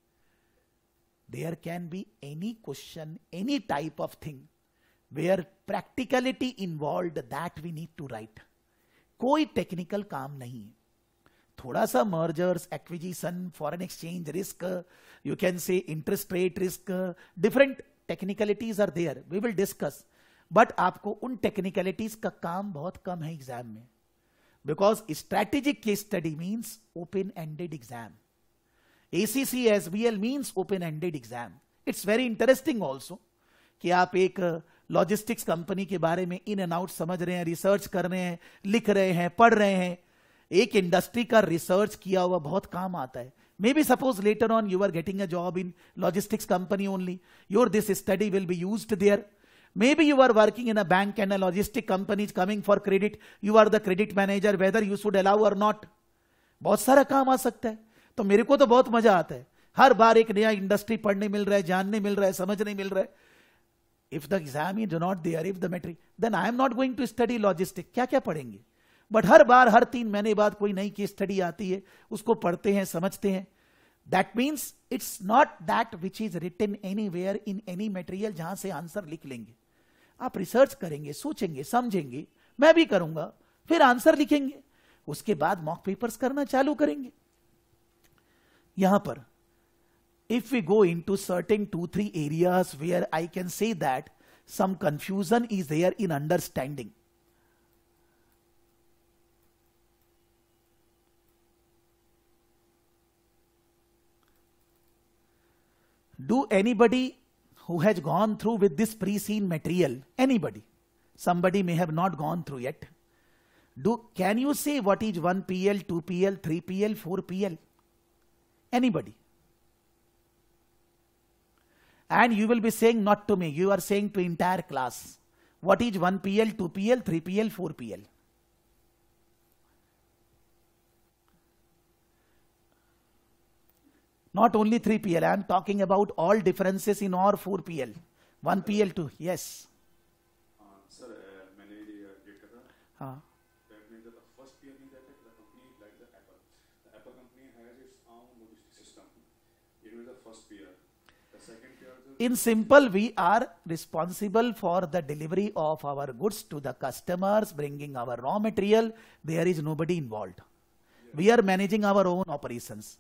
There can be any question, any type of thing where practicality involve that we need to write कोई technical काम नहीं है थोड़ा सा mergers acquisition foreign exchange risk you can say interest rate risk different technicalities are there we will discuss but आपको उन technicalities का काम बहुत कम है एग्जाम में because strategic case study means open ended exam ACC S B L means open ended exam it's very interesting also कि आप एक uh, लॉजिस्टिक्स कंपनी के बारे में इन एंड आउट समझ रहे हैं रिसर्च कर रहे हैं लिख रहे हैं पढ़ रहे हैं एक इंडस्ट्री का रिसर्च किया हुआ बहुत काम आता है maybe suppose later on you are getting a job in logistics company only your this study will be use there maybe you are working in a bank and a logistic company is coming for credit you are the credit manager whether you should allow or not बहुत सारा काम आ सकता है तो मेरे को तो बहुत मजा आता है हर बार एक नया इंडस्ट्री पढ़ने मिल रहा है जानने मिल रहा है समझने मिल रहा है if the examines are not there, if the material, then I am not going to study logistics. क्या क्या पढ़ेंगे बट हर बार हर तीन महीने बाद कोई नई केस स्टडी आती है उसको पढ़ते हैं समझते हैं that means it's not that which is written anywhere in any material जहां से आंसर लिख लेंगे आप रिसर्च करेंगे सोचेंगे समझेंगे मैं भी करूंगा फिर आंसर लिखेंगे उसके बाद मॉक पेपर्स करना चालू करेंगे यहां पर if we go into certain two, three areas where I can say that some confusion is there in understanding. Do anybody who has gone through with this pre-seen material, anybody, somebody may have not gone through yet, do, can you say what is 1PL, 2PL, 3PL, 4PL? Anybody? and you will be saying not to me, you are saying to entire class. What is 1PL, 2PL, 3PL, 4PL? Not only 3PL, I am talking about all differences in our 4PL. 1PL, 2, yes. Uh, sir, uh, In simple, we are responsible for the delivery of our goods to the customers, bringing our raw material. There is nobody involved. Yeah. We are managing our own operations.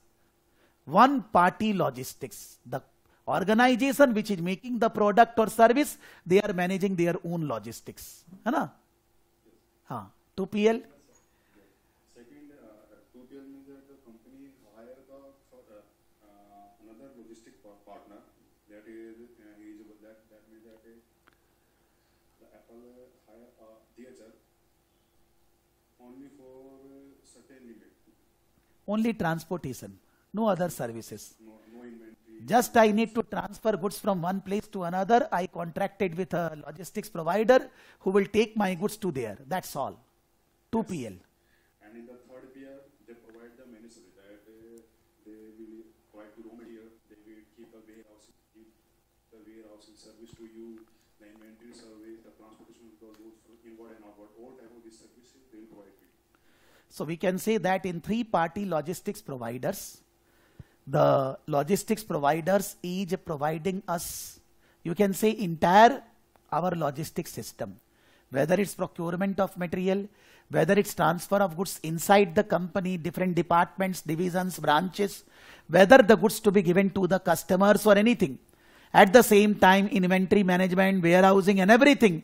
One party logistics. The organization which is making the product or service, they are managing their own logistics. Hai Huh? 2PL? only for uh, certain event. Only transportation, no other services. No, no inventory. Just I need to transfer goods from one place to another. I contracted with a logistics provider who will take my goods to there. That's all. 2PL. And in the third PL, they provide the many services. They, uh, they will provide the raw material, they will keep the warehouse, keep the warehousing service to you, the inventory service, the transportation of the goods inward and outward, all type of this service. So we can say that in three-party logistics providers, the logistics providers is providing us, you can say entire our logistics system, whether it's procurement of material, whether it's transfer of goods inside the company, different departments, divisions, branches, whether the goods to be given to the customers or anything. At the same time, inventory management, warehousing and everything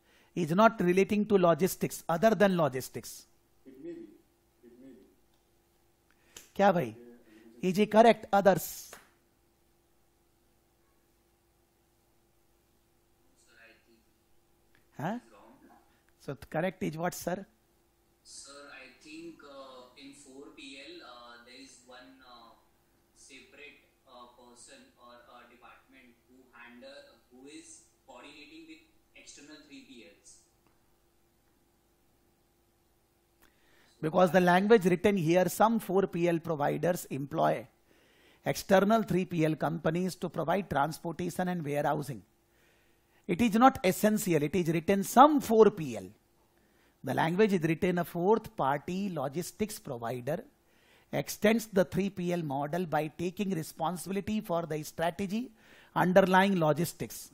is not relating to logistics other than logistics. Kya bhai? Is he correct? Others. Huh? So correct is what, Sir, Because the language written here, some 4PL providers employ external 3PL companies to provide transportation and warehousing. It is not essential. It is written some 4PL. The language is written a fourth party logistics provider extends the 3PL model by taking responsibility for the strategy underlying logistics.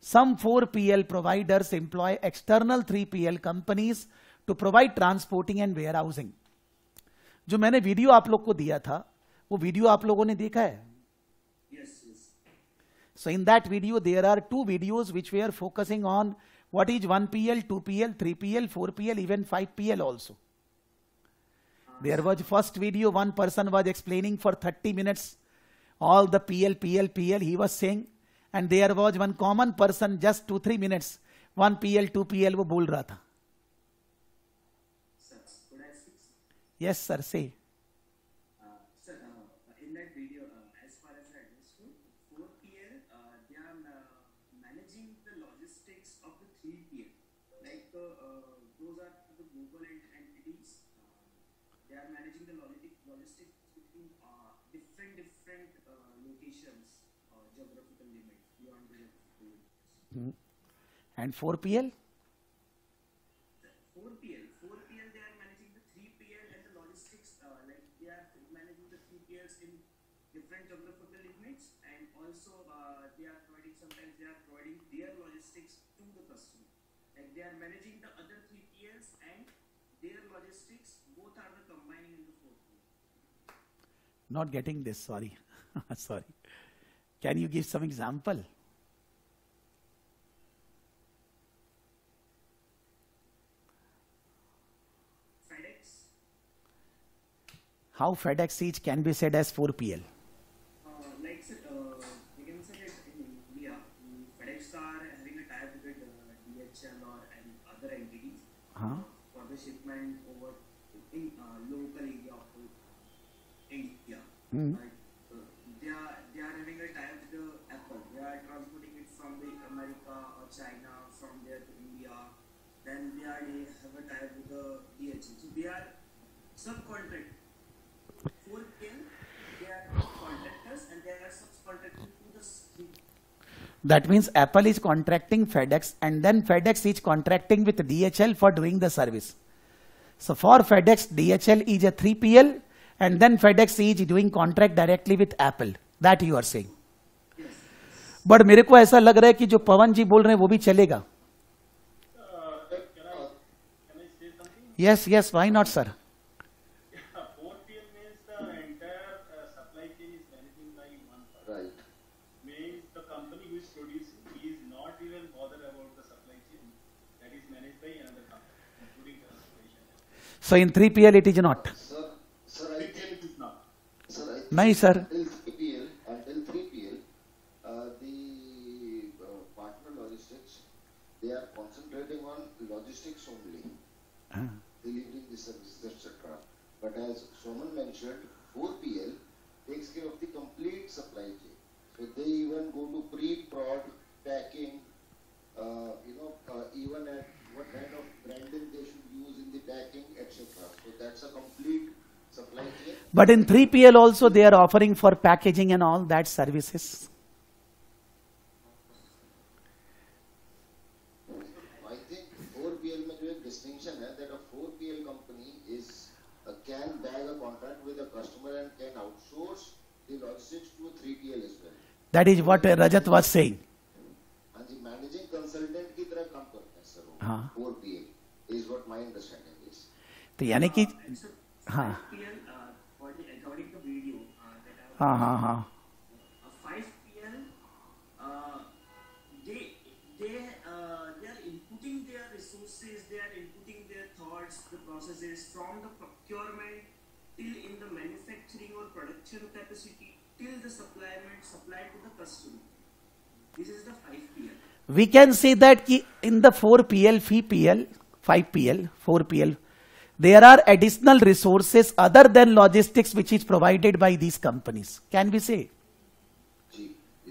Some 4PL providers employ external 3PL companies to provide transporting and warehousing जो मैंने video आप लोग को दिया था वो video आप लोगों ने देखा है so in that video there are two videos which we are focusing on what is one P L two P L three P L four P L even five P L also there was first video one person was explaining for thirty minutes all the P L P L P L he was saying and there was one common person just two three minutes one P L two P L वो बोल रहा था Yes, sir, say. and 4PL? Not getting this, sorry. sorry. Can you give some example? FedEx. How FedEx each can be said as 4PL? Mm like, they are they are having a tie with the Apple. They are transporting it from the America or China from there to India. Then they are they have a tie with the DHL. So they are subcontract for them. They are contractors and they are subcontracting to the street. That means Apple is contracting FedEx and then FedEx is contracting with DHL for doing the service. So for FedEx, DHL is a 3PL and then FedEx is doing contract directly with Apple. That you are saying. But मेरे को ऐसा लग रहा है कि जो पवन जी बोल रहे हैं वो भी चलेगा yes. Yes why not sir So in 3PL it is not. नहीं sir uh, uh, ah. But as mentioned, 4PL takes care of the complete supply chain. they even go to pre-prod packing, uh, you know, uh, even at what kind of branding they should use in the packing, etc. So that's a complete but in 3PL also they are offering for packaging and all that services. I think 4PL distinction that a 4PL company is a can bag a contract with a customer and can outsource the logistics to 3PL as well. That is what Rajat was saying. managing consultant ki tarah kaam karta hai sir. 4PL is what my understanding is. To yani ki ha we can see that की in the four P L five P L five P L four P L there are additional resources other than logistics which is provided by these companies. Can we say?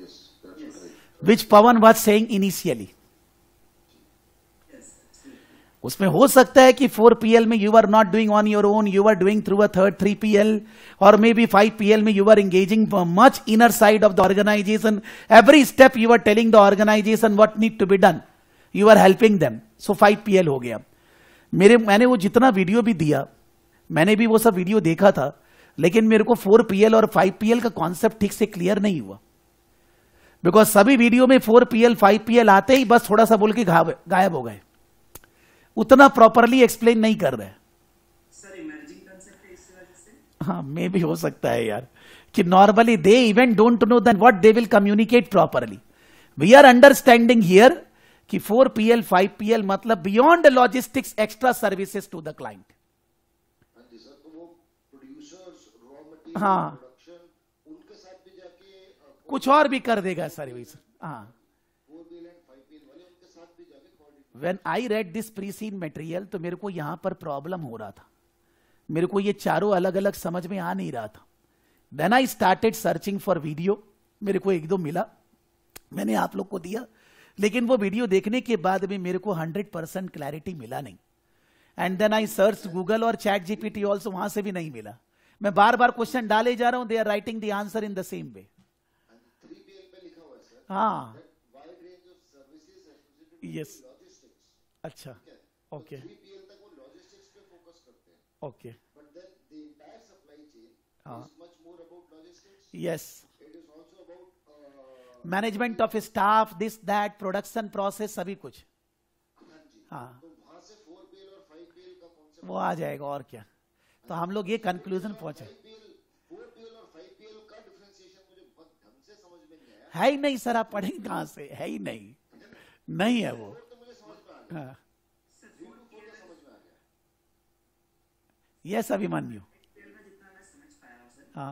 Yes, yes. Which Pawan was saying initially. उसमें हो सकता है कि 4 4PL में you are not doing on your own you are doing through a third 3PL और maybe 5PL में you are engaging much inner side of the organisation every step you are telling the organisation what need to be done you are helping them so 5PL हो गया अब. मेरे मैंने वो जितना video भी दिया मैंने भी वो सब वीडियो देखा था लेकिन मेरे को फोर पी और फाइव पी का कॉन्सेप्ट ठीक से क्लियर नहीं हुआ बिकॉज सभी वीडियो में four P L five P आते ही बस थोड़ा सा बोल के गायब हो गए उतना प्रॉपरली एक्सप्लेन नहीं कर रहे हाँ मे भी हो सकता है यार कि normally they event don't know then what they will communicate properly we are understanding here कि 4PL, 5PL मतलब beyond logistics extra services to the client हाँ कुछ और भी कर देगा सर्विस हाँ when I read this pre seen material तो मेरे को यहां पर प्रॉब्लम हो रहा था मेरे को ये चारों अलग अलग समझ में आ नहीं रहा था then I started searching for video मेरे को एक दो मिला मैंने आप लोग को दिया लेकिन वो वीडियो देखने के बाद भी मेरे को हंड्रेड परसेंट क्लैरिटी मिला नहीं and then I search Google और चैट जीपीटी ऑल्सो वहां से भी नहीं मिला मैं बार बार क्वेश्चन डाले जा रहा हूं they are writing the answer in the same way हाँ यस अच्छा okay okay yes management of staff this that production process सभी कुछ हाँ वो आ जाएगा और क्या तो हम लोग ये कंक्लूजन पहुंचे है ही नहीं सर आप पढ़ेंगे कहां से है ही नहीं नहीं है वो हाँ यस अभिमान्यू हाँ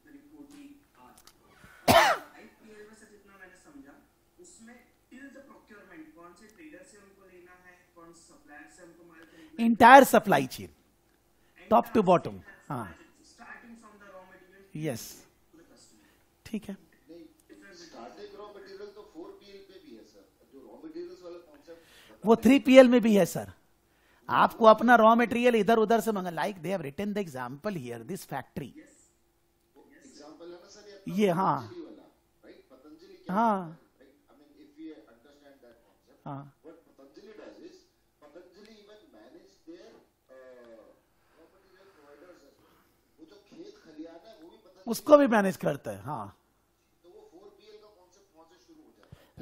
entire supply chain top to bottom हाँ यस ठीक है तो वो थ्री पीएल में भी है सर आपको अपना रॉ मटेरियल इधर उधर से मंगा like they have written the example here this factory ये हाँ हाँ हाँ। uh, उसको भी मैनेज करता है हाँ तो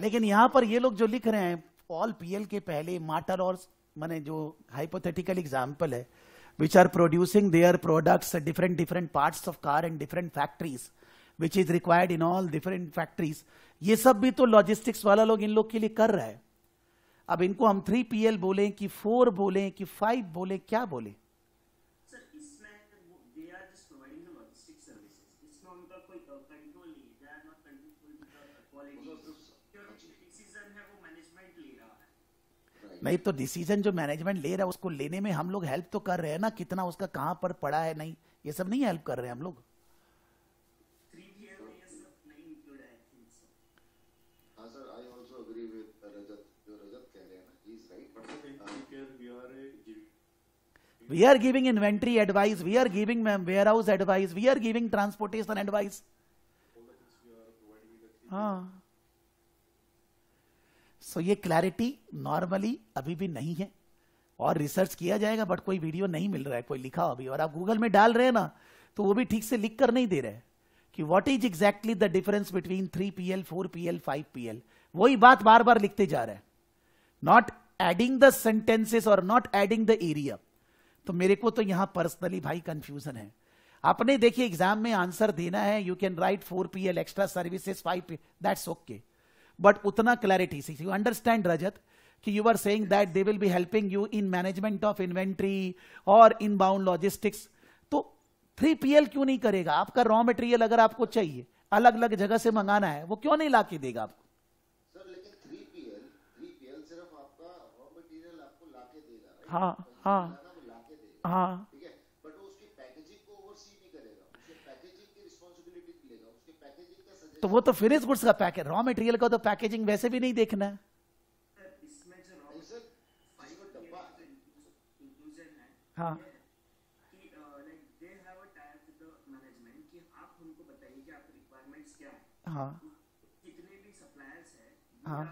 लेकिन यहां पर ये लोग जो लिख रहे हैं ऑल पीएल के पहले मार्टर और मैंने जो हाइपोथेटिकल एग्जाम्पल है which are producing their products different different parts of car and different factories which is required in all different factories ये सब भी तो लॉजिस्टिक्स वाला लोग इन लोग के लिए कर रहे हैं अब इनको हम थ्री पी एल बोले कि फोर बोले कि फाइव बोले क्या बोले uh, uh, नहीं तो डिसीजन जो मैनेजमेंट ले रहा है उसको लेने में हम लोग हेल्प तो कर रहे हैं ना कितना उसका कहां पर पड़ा है नहीं ये सब नहीं हेल्प कर रहे हैं हम लोग we are giving inventory advice we are giving warehouse advice we are giving transportation advice हाँ सो so, ये क्लैरिटी नॉर्मली अभी भी नहीं है और रिसर्च किया जाएगा बट कोई वीडियो नहीं मिल रहा है कोई लिखा अभी और आप गूगल में डाल रहे हैं ना तो वो भी ठीक से लिख कर नहीं दे रहे कि what is exactly the difference between three P L four P L five P L वही बात बार बार लिखते जा रहे हैं नॉट एडिंग द सेंटेंसेस और नॉट एडिंग द एरिया तो मेरे को तो यहां पर्सनली भाई कंफ्यूजन है आपने देखिए एग्जाम में आंसर देना है you can write four P L extra service five P that's okay but उतना क्लैरिटी से यू अंडरस्टैंड रजत कि you are saying that they will be helping you in management of inventory और inbound logistics तो three PL क्यों नहीं करेगा आपका raw material अगर आपको चाहिए अलग अलग जगह से मंगाना है वो क्यों नहीं ला के देगा आपको हाँ हाँ तो हाँ तो वो तो फिनिश गुड्स का पैकेज रॉ मटेरियल का तो पैकेजिंग वैसे भी नहीं देखना है हाँ हाँ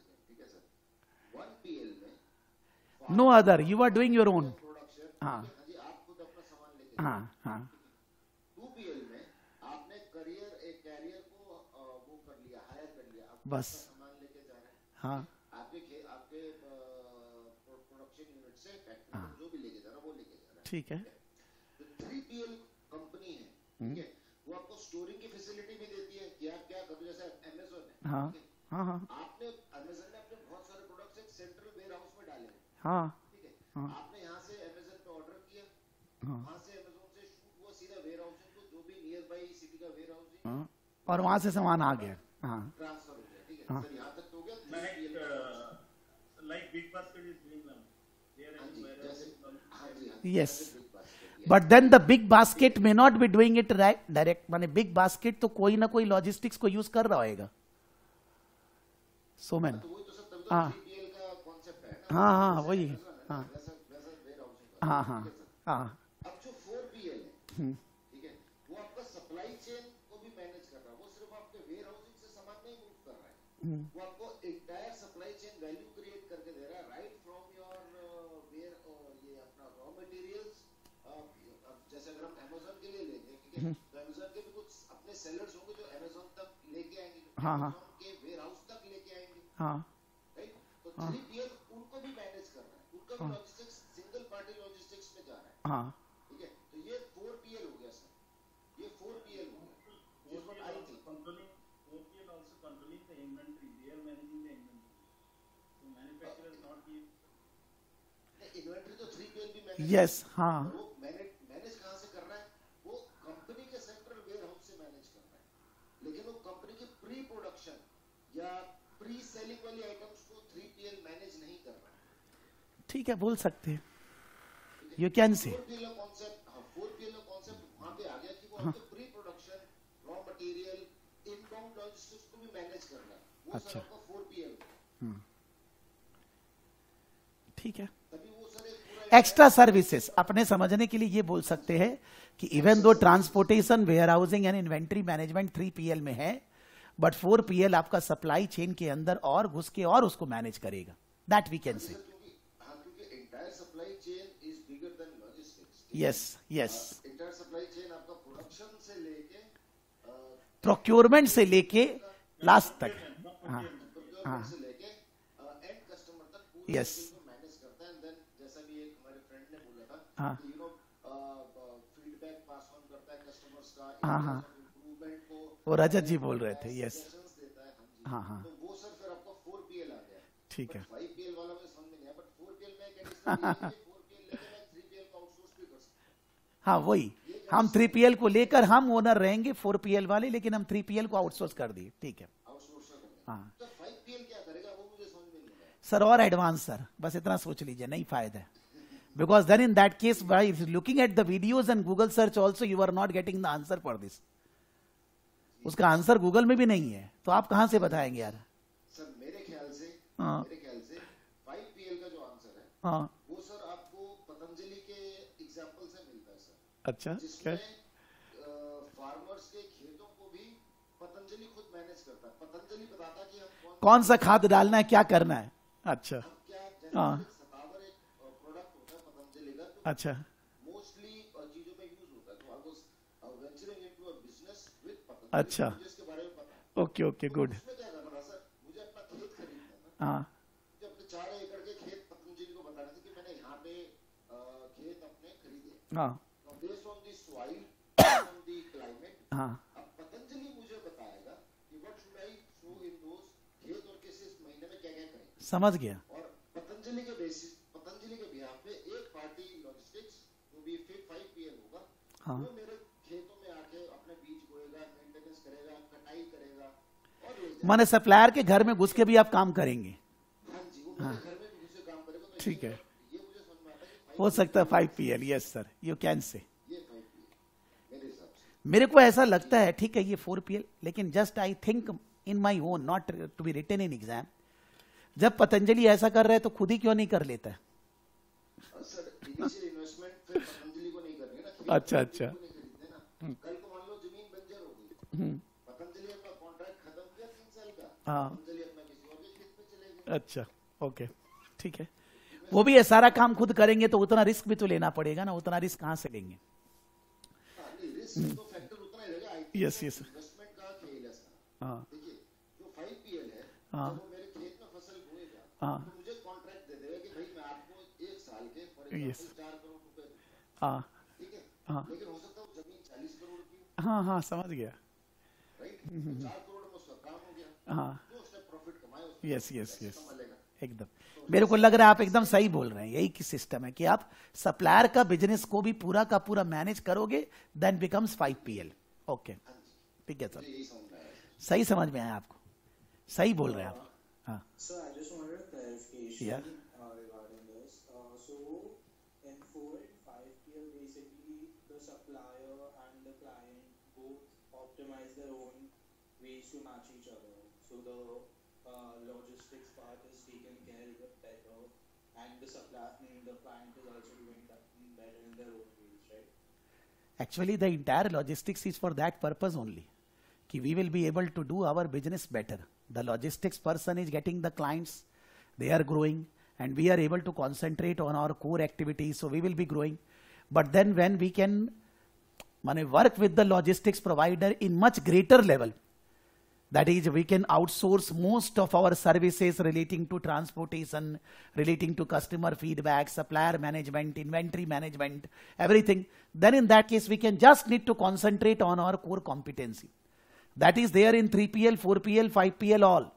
no other you are doing your own हाँ हाँ हाँ बस हाँ, हाँ। ठीक है थ्री पी एल कंपनी है ठीक है वो आपको स्टोरिंग की फैसिलिटी भी देती है कि क्या कभी जैसे अमेजोन है हाँ हाँ हाँ आपने अमेजोन ने सेंट्रल वेयर हाउस में डाले हाँ ठीक है हाँ। आपने यहाँ से अमेजोन पे ऑर्डर किया हाँ। वहाँ से अमेजोन से शूट हुआ सीधा वेयर हाउस तो जो भी नियर सिटी का वेयर हाउस हाँ। और वहाँ से सामान आ गया हाँ ट्रांसफर हो गया ठीक है हाँ। यहाँ तक तो हो गया like BigBasket is doing be doing it right direct big basket may माने बिग बास्केट तो कोई ना कोई लॉजिस्टिक्स को यूज कर रहा होगा सो मैन हाँ हाँ हाँ वही हाँ हाँ हाँ हाँ हम्म। हम्म। वो आपको entire supply chain value create करके दे रहा है राइट फ्रॉम योर वेयर ये अपना रॉ मटेरियल्स जैसे अगर हम के लिए लेंगे हम्म। तो के भी कुछ अपने सेलर्स होंगे जो तक लेके आएंगे हाँ, हाँ। के वेयर हाउस तक लेके आएंगे राइट हाँ। तो थ्री सिंगल पार्टी लॉजिस्टिक्स में जा रहा है ठीक है तो ये फोर पी हो गया सर ये फोर पी एल यस हाँ मैनेज कहाँ से कर रहा है वो कंपनी के सेंट्रल वेयर हाउस से मैनेज कर रहा है लेकिन वो कंपनी की प्री प्रोडक्शन या प्री सेलिंग वाली आइटम्स को थ्री पी मैनेज नहीं ठीक है बोल सकते हैं यू कैन से अच्छा हम्म। ठीक है एक्स्ट्रा सर्विसेज अपने समझने के लिए ये बोल सकते हैं कि even though transportation warehousing and inventory management three PL में है बट फोर पीएल आपका सप्लाई चेन के अंदर और घुस के और उसको मैनेज करेगा that we can say yes yes supply chain आपका प्रोडक्शन से लेके प्रोक्योरमेंट uh, से लेके लास्ट तक हाँ हाँ यस हाँ हाँ हाँ वो रजत जी बोल रहे थे यस हाँ, हाँ हाँ तो ठीक है हाँ वही हम थ्री पीएल को लेकर हम ओनर रहेंगे फोर पीएल वाले लेकिन हम थ्री पीएल को आउटसोर्स कर दिए ठीक है हाँ तो सर और एडवांस सर बस इतना सोच लीजिए नहीं फायदा because then in that case case looking at the videos and Google search also you are not getting the answer for this उसका आंसर गूगल में भी नहीं है तो आप कहां से बताएंगे यार सर मेरे ख्याल से हाँ मेरे ख्याल से 5 पीएल का जो आंसर है हाँ अच्छा क्या फार्मर्स के खेतों को भी पतंजलि खुद मैनेज करता है पतंजलि बताता कि हम कौन सा खाद डालना है क्या करना है अच्छा हाँ अच्छा मोस्टली चीजों में यूज होता है तो अच्छा ओके ओके तो गुड हाँ हाँ हाँ. पतंजलि समझ गया. और पतंजलि के बेसिस पतंजलि के बिहार पे एक पार्टी लॉजिस्टिक्स वो भी फिर होगा. हाँ. वो मेरे खेतों में आके अपने बीज बोएगा, मेंटेनेंस करेगा, कटाई करेगा. माने सप्लायर के घर में घुस के भी आप काम करेंगे हाँ हाँ. तो ठीक है हो सकता है five P L yes sir you can say मेरे को ऐसा लगता है ठीक है ये फोर पी लेकिन just I think in my own not to be written in exam जब पतंजलि ऐसा कर रहा है तो खुद ही क्यों नहीं कर लेता है अच्छा अच्छा हम्म। हम्म। हाँ। अच्छा ओके ठीक है वो भी ये सारा काम खुद करेंगे तो उतना रिस्क भी तो लेना पड़ेगा ना उतना रिस्क कहां से लेंगे हाँ, यस यस हाँ हाँ हाँ हाँ हाँ हाँ समझ गया यस यस यस एकदम तो मेरे को लग रहा है आप एकदम सही बोल रहे हैं यही की सिस्टम है कि आप सप्लायर का बिजनेस को भी पूरा का पूरा मैनेज करोगे then becomes five PL okay ठीक है सर सही समझ में आया आपको सही बोल रहे हैं आप हाँ yeah. to match each other. So the uh, logistics part is taken care of better, and the supply, the client is also doing Actually, the entire logistics is for that purpose only. Ki we will be able to do our business better. The logistics person is getting the clients, they are growing, and we are able to concentrate on our core activities, so we will be growing. But then when we can work with the logistics provider in much greater level, that is, we can outsource most of our services relating to transportation, relating to customer feedback, supplier management, inventory management, everything. Then in that case, we can just need to concentrate on our core competency. That is there in 3PL, 4PL, 5PL, all.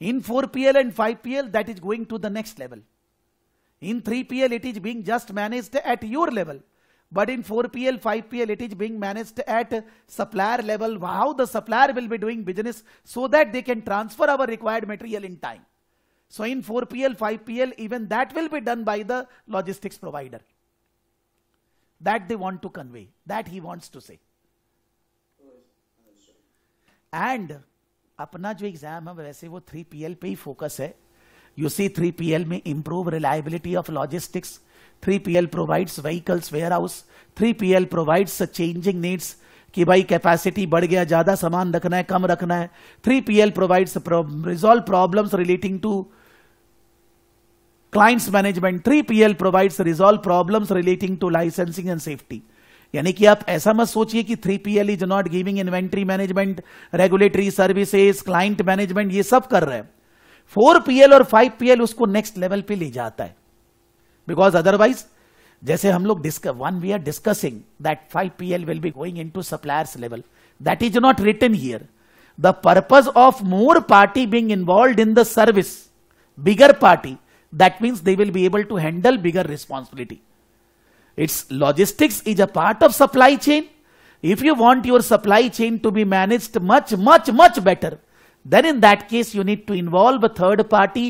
In 4PL and 5PL, that is going to the next level. In 3PL, it is being just managed at your level. But in 4PL, 5PL, it is being managed at supplier level, how the supplier will be doing business so that they can transfer our required material in time. So in 4PL, 5PL, even that will be done by the logistics provider. That they want to convey, that he wants to say. And अपना जो exam है वैसे वो 3PL पे ही focus है you see 3PL में improve reliability of logistics 3PL provides vehicles warehouse 3PL provides changing needs कि भाई कैपेसिटी बढ़ गया ज्यादा सामान रखना है कम रखना है 3PL provides resolve problems relating to clients management three P L provides resolve problem relating to licensing and safety यानी कि आप ऐसा मत सोचिए कि three P L is not giving inventory management regulatory services client management ये सब कर रहे हैं फोर पी एल और फाइव पी एल उसको नेक्स्ट लेवल पे ले जाता है because otherwise जैसे हम लोग discuss one we are discussing that 5 PL will be going into suppliers level that is not here. Here the of of more party involved in in the service bigger party that they they will be able to handle bigger responsibility it's logistics is a part of supply chain if you want your supply chain to be managed much, much, much better, then in that case you need to involve a third party,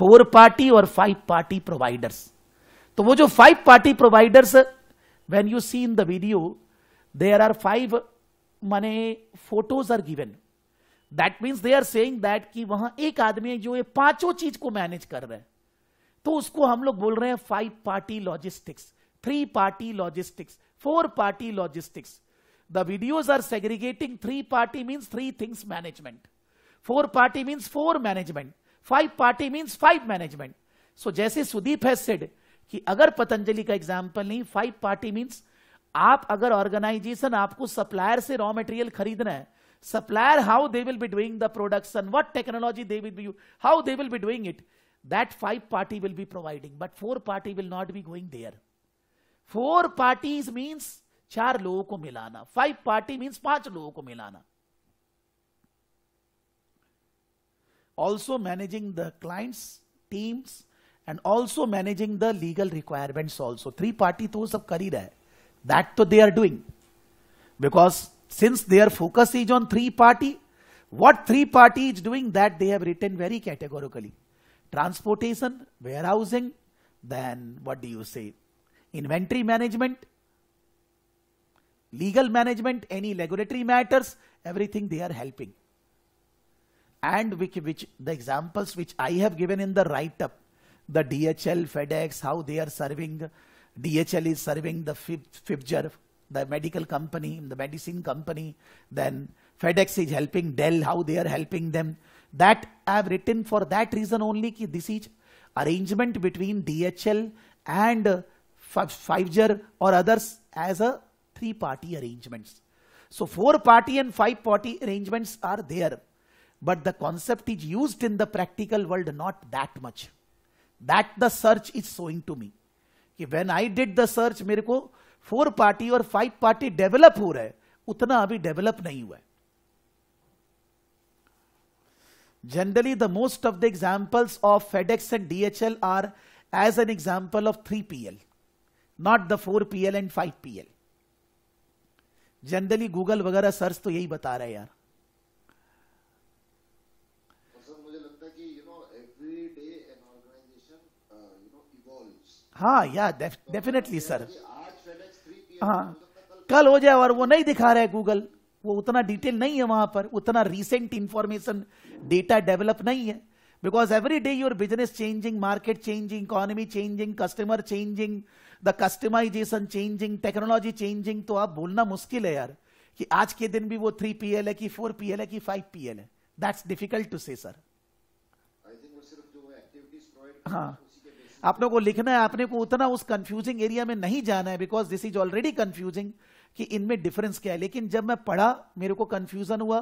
four party or five party providers. तो वो जो five party providers when you see in the video there are five माने photos are given that means they are saying that कि वहां एक आदमी है जो ये पांचों चीज को मैनेज कर रहे हैं तो उसको हम लोग बोल रहे हैं five party logistics three party logistics four party logistics the videos are segregating three party means three things management four party means four management five party means five management so जैसे सुदीप हैसेड सेड कि अगर पतंजलि का example नहीं five party means आप अगर organisation आपको supplier से raw मटेरियल खरीदना है supplier how they will be doing the production what technology they will be how they will be doing it that five party will be providing but four party will not be going there four party means चार लोगों को मिलाना five party means पांच लोगों को मिलाना also managing the clients teams and also managing the legal requirements also. Three party to sab kar hai. That to they are doing. Because since their focus is on three party, what three party is doing that they have written very categorically. Transportation, warehousing, then what do you say? Inventory management, legal management, any regulatory matters, everything they are helping. And which, which the examples which I have given in the write-up the DHL, FedEx, how they are serving. DHL is serving the Fibger, the medical company, the medicine company. Then FedEx is helping Dell, how they are helping them. That I have written for that reason only ki this is arrangement between DHL and Pfizer uh, or others as a three-party arrangements. So four-party and five-party arrangements are there. But the concept is used in the practical world not that much. That the search is showing to me कि when I did the search मेरे को four party और five party develop हो रहा है उतना अभी develop नहीं हुआ है of the most of the examples of fedex and dhl are as an example not the four PL and five PL generally Google वगैरह सर्च तो यही बता रहे हैं यार हाँ या डेफिनेटली सर हाँ तो कल हो जाए और वो नहीं दिखा रहा है गूगल वो उतना डिटेल नहीं है वहां पर उतना रिसेंट इंफॉर्मेशन डेटा डेवलप नहीं है because every day your business changing market changing economy changing customer changing the customization changing technology changing तो आप बोलना मुश्किल है यार कि आज के दिन भी वो थ्री पी एल है कि फोर पी एल है कि फाइव पी एल है that's difficult to say sir हाँ आप लोगों को लिखना है आपने को उतना उस कंफ्यूजिंग एरिया में नहीं जाना है because this is already confusing कि इनमें डिफरेंस क्या है लेकिन जब मैं पढ़ा मेरे को कंफ्यूजन हुआ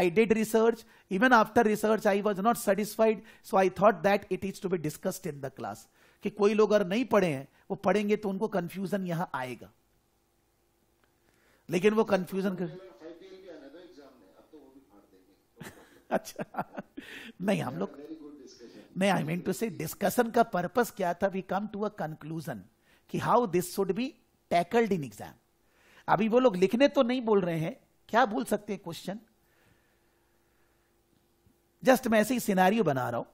I did research even after research I was not satisfied so I thought that it is to be discussed in the class कि कोई लोग अगर नहीं पढ़े हैं वो पढ़ेंगे तो उनको कंफ्यूजन यहां आएगा लेकिन वो कंफ्यूजन कर तो अच्छा नहीं हम लोग नहीं I mean to say discussion का पर्पस क्या था we come to a conclusion कि how this should be tackled in exam अभी वो लोग लिखने तो नहीं बोल रहे हैं क्या बोल सकते हैं क्वेश्चन जस्ट मैं ऐसे ही सिनारियो बना रहा हूं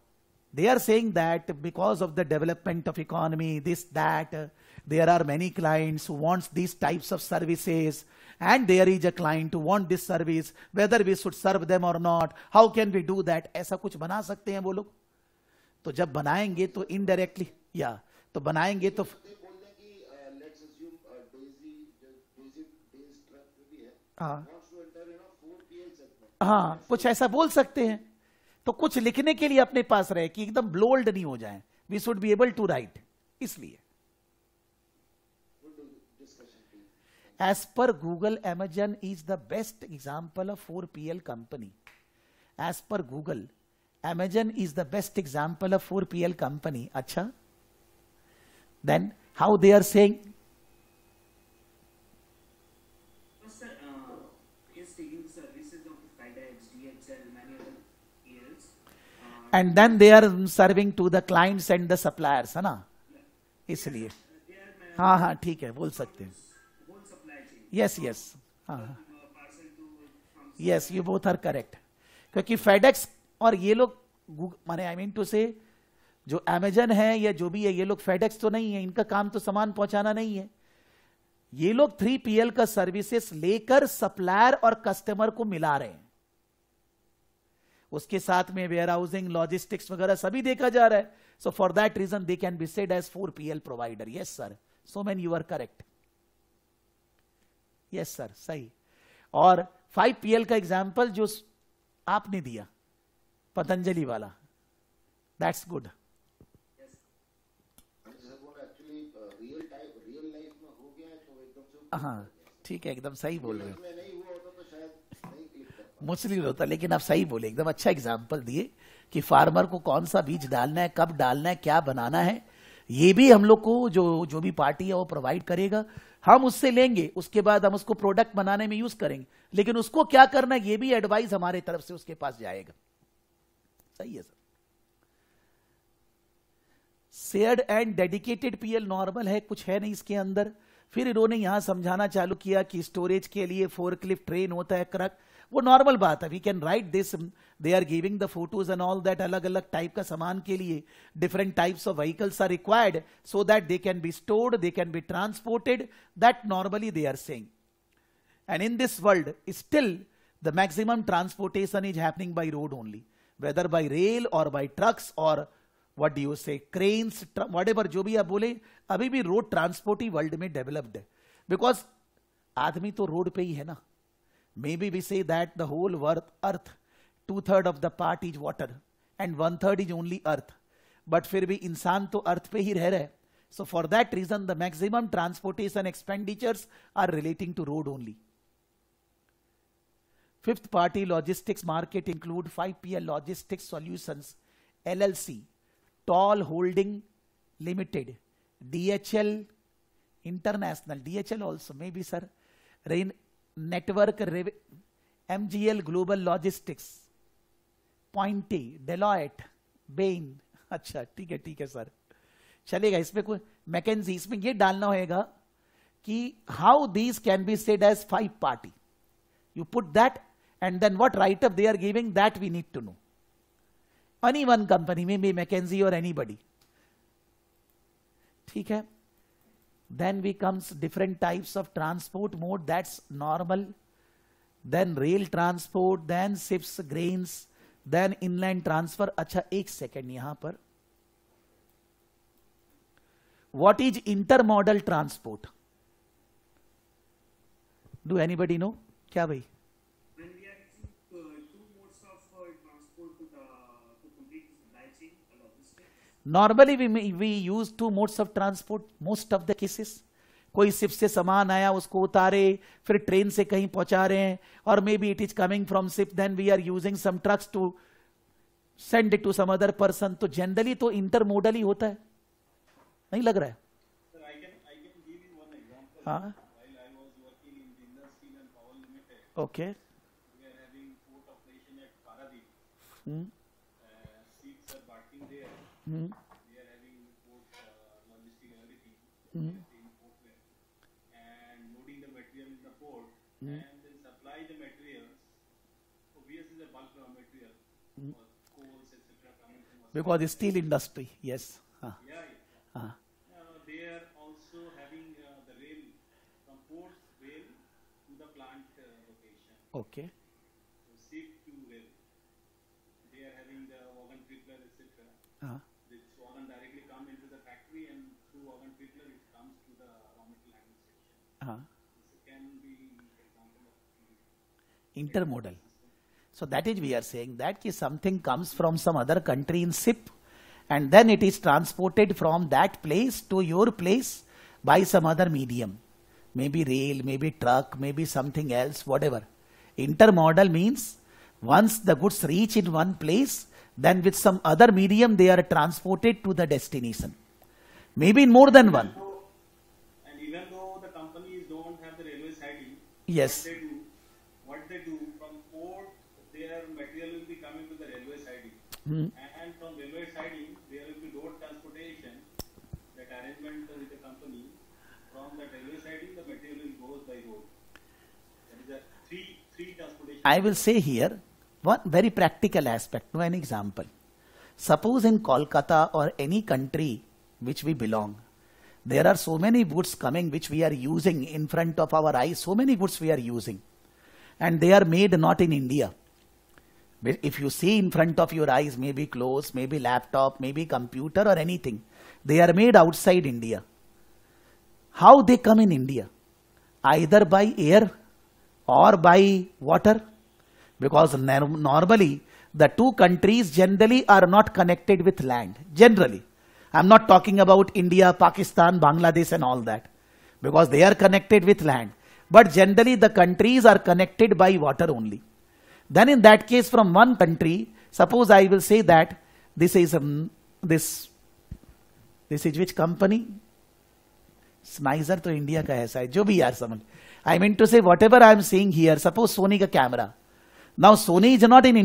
they are saying that because of the development of economy this that there are many clients wants this types of services and there is a client who this service whether we should serve them और not how can can do that ऐसा कुछ बना सकते हैं वो लोग तो जब बनाएंगे तो इनडायरेक्टली या तो बनाएंगे तो हाँ कुछ ऐसा बोल सकते हैं तो कुछ लिखने के लिए अपने पास रहे कि एकदम ब्लोल्ड नहीं हो जाए we should be able to write इसलिए as per Google Amazon is the best example of four P L company as per Google Amazon is the best example of 4PL company. Acha? Then how they are saying? Sir, uh, is yes, services of FedEx, DHL, many other PLs. Uh, and then they are serving to the clients and the suppliers, है ना? इसलिए हाँ हाँ ठीक है बोल सकते हैं यस यस हाँ yes you both are correct क्योंकि फेडेक्स और ये लोग माने आई मीन टू से जो अमेजन है या जो भी है ये लोग फेडेक्स तो नहीं है इनका काम तो सामान पहुंचाना नहीं है ये लोग थ्री पीएल का सर्विसेस लेकर सप्लायर और कस्टमर को मिला रहे हैं उसके साथ में वेयर हाउसिंग लॉजिस्टिक्स वगैरह सभी देखा जा रहा है so for that reason they can be said as four L provider yes sir so man you are correct yes sir सही और फाइव एल का एग्जाम्पल जो आपने दिया पतंजलि वाला दैट्स गुड हाँ।, हाँ ठीक है एकदम सही बोल रहे तो मुस्लिम होता लेकिन आप सही बोले एकदम अच्छा एग्जाम्पल दिए कि फार्मर को कौन सा बीज डालना है कब डालना है क्या बनाना है ये भी हम लोग को जो जो भी पार्टी है वो प्रोवाइड करेगा हम उससे लेंगे उसके बाद हम उसको प्रोडक्ट बनाने में यूज करेंगे लेकिन उसको क्या करना है ये भी एडवाइस हमारे तरफ से उसके पास जाएगा सही है sir shared and dedicated PL normal है कुछ है नहीं इसके अंदर फिर इन्होंने यहां समझाना चालू किया कि स्टोरेज के लिए फोर क्लिफ ट्रेन होता है क्रक वो नॉर्मल बात है we can write this they are giving the photos and all that अलग अलग टाइप का सामान के लिए different types of vehicles are required so that they can be stored they can be transported that normally they are saying and in this world still the maximum transportation is happening by road only by rail और by trucks और what do you say cranes what ever जो भी आप बोले अभी भी road transport ही world में डेवलप्ड है बिकॉज आदमी तो रोड पे ही है ना maybe we say that the whole worth earth two third of the part is water and one third is only earth but फिर भी इंसान तो अर्थ पे ही रह रहे so for that reason the maximum transportation expenditures are relating to road only Fifth party logistics market include 5PL Logistics Solutions LLC, Tall Holding Limited, DHL International, DHL also maybe sir, Rain Network MGL Global Logistics, Pointy, Deloitte, Bain, acha theek hai theek hai sir chalega isme koi मैकेजी isme ye dalna hoga ki how these can be said as five party you put that and then what write up they are giving that we need to know any one company maybe mckenzie or anybody theek hai then we comes different types of transport mode that's normal then rail transport then ships grains then inland transfer acha ek second yahan par what is intermodal transport do anybody know kya bhai normally we we use two modes of transport most of the cases कोई ship से सामान आया उसको उतारे फिर train से कहीं पहुंचा रहे हैं और maybe it is coming from ship then we are using some trucks to send it to some other person तो जनरली तो इंटर मोडल ही होता है नहीं लग रहा है हाँ okay Hmm? Mm. and loading the material in the port mm. and then supply the materials. Obviously, the bulk raw material mm. or coals, etc. Because the steel industry, yes. Huh. Yeah, yeah. Uh -huh. uh, they are also having uh, the rail from port rail to the plant uh, location. Okay. So, ship to rail. They are having the wagon tripler, etc. Uh -huh. huh. Intermodal. So that is we are saying that if something comes from some other country in ship and then it is transported from that place to your place by some other medium. Maybe rail, maybe truck, maybe something else, whatever. Intermodal means once the goods reach in one place, then with some other medium they are transported to the destination. Maybe in more than one. Yes. What they do, what they do from port, their material will be coming to the railway siding. Mm. And from railway siding, there will be road transportation, that arrangement with the company. From the railway siding, the material goes by road. That is a three, three transportation. I will say here one very practical aspect, one example. Suppose in Kolkata or any country which we belong, there are so many goods coming which we are using in front of our eyes, so many goods we are using. And they are made not in India. If you see in front of your eyes, maybe clothes, maybe laptop, maybe computer or anything, they are made outside India. How they come in India? Either by air or by water because normally the two countries generally are not connected with land generally I'm not talking about India, Pakistan, Bangladesh and all that because they are connected with land. But generally the countries are connected by water only. Then in that case from one country, suppose I will say that this is um, this this is which company? Smizer to India ka hai है जो भी यार समझ I mean to say whatever I am seeing here suppose Sony का camera now Sony is not in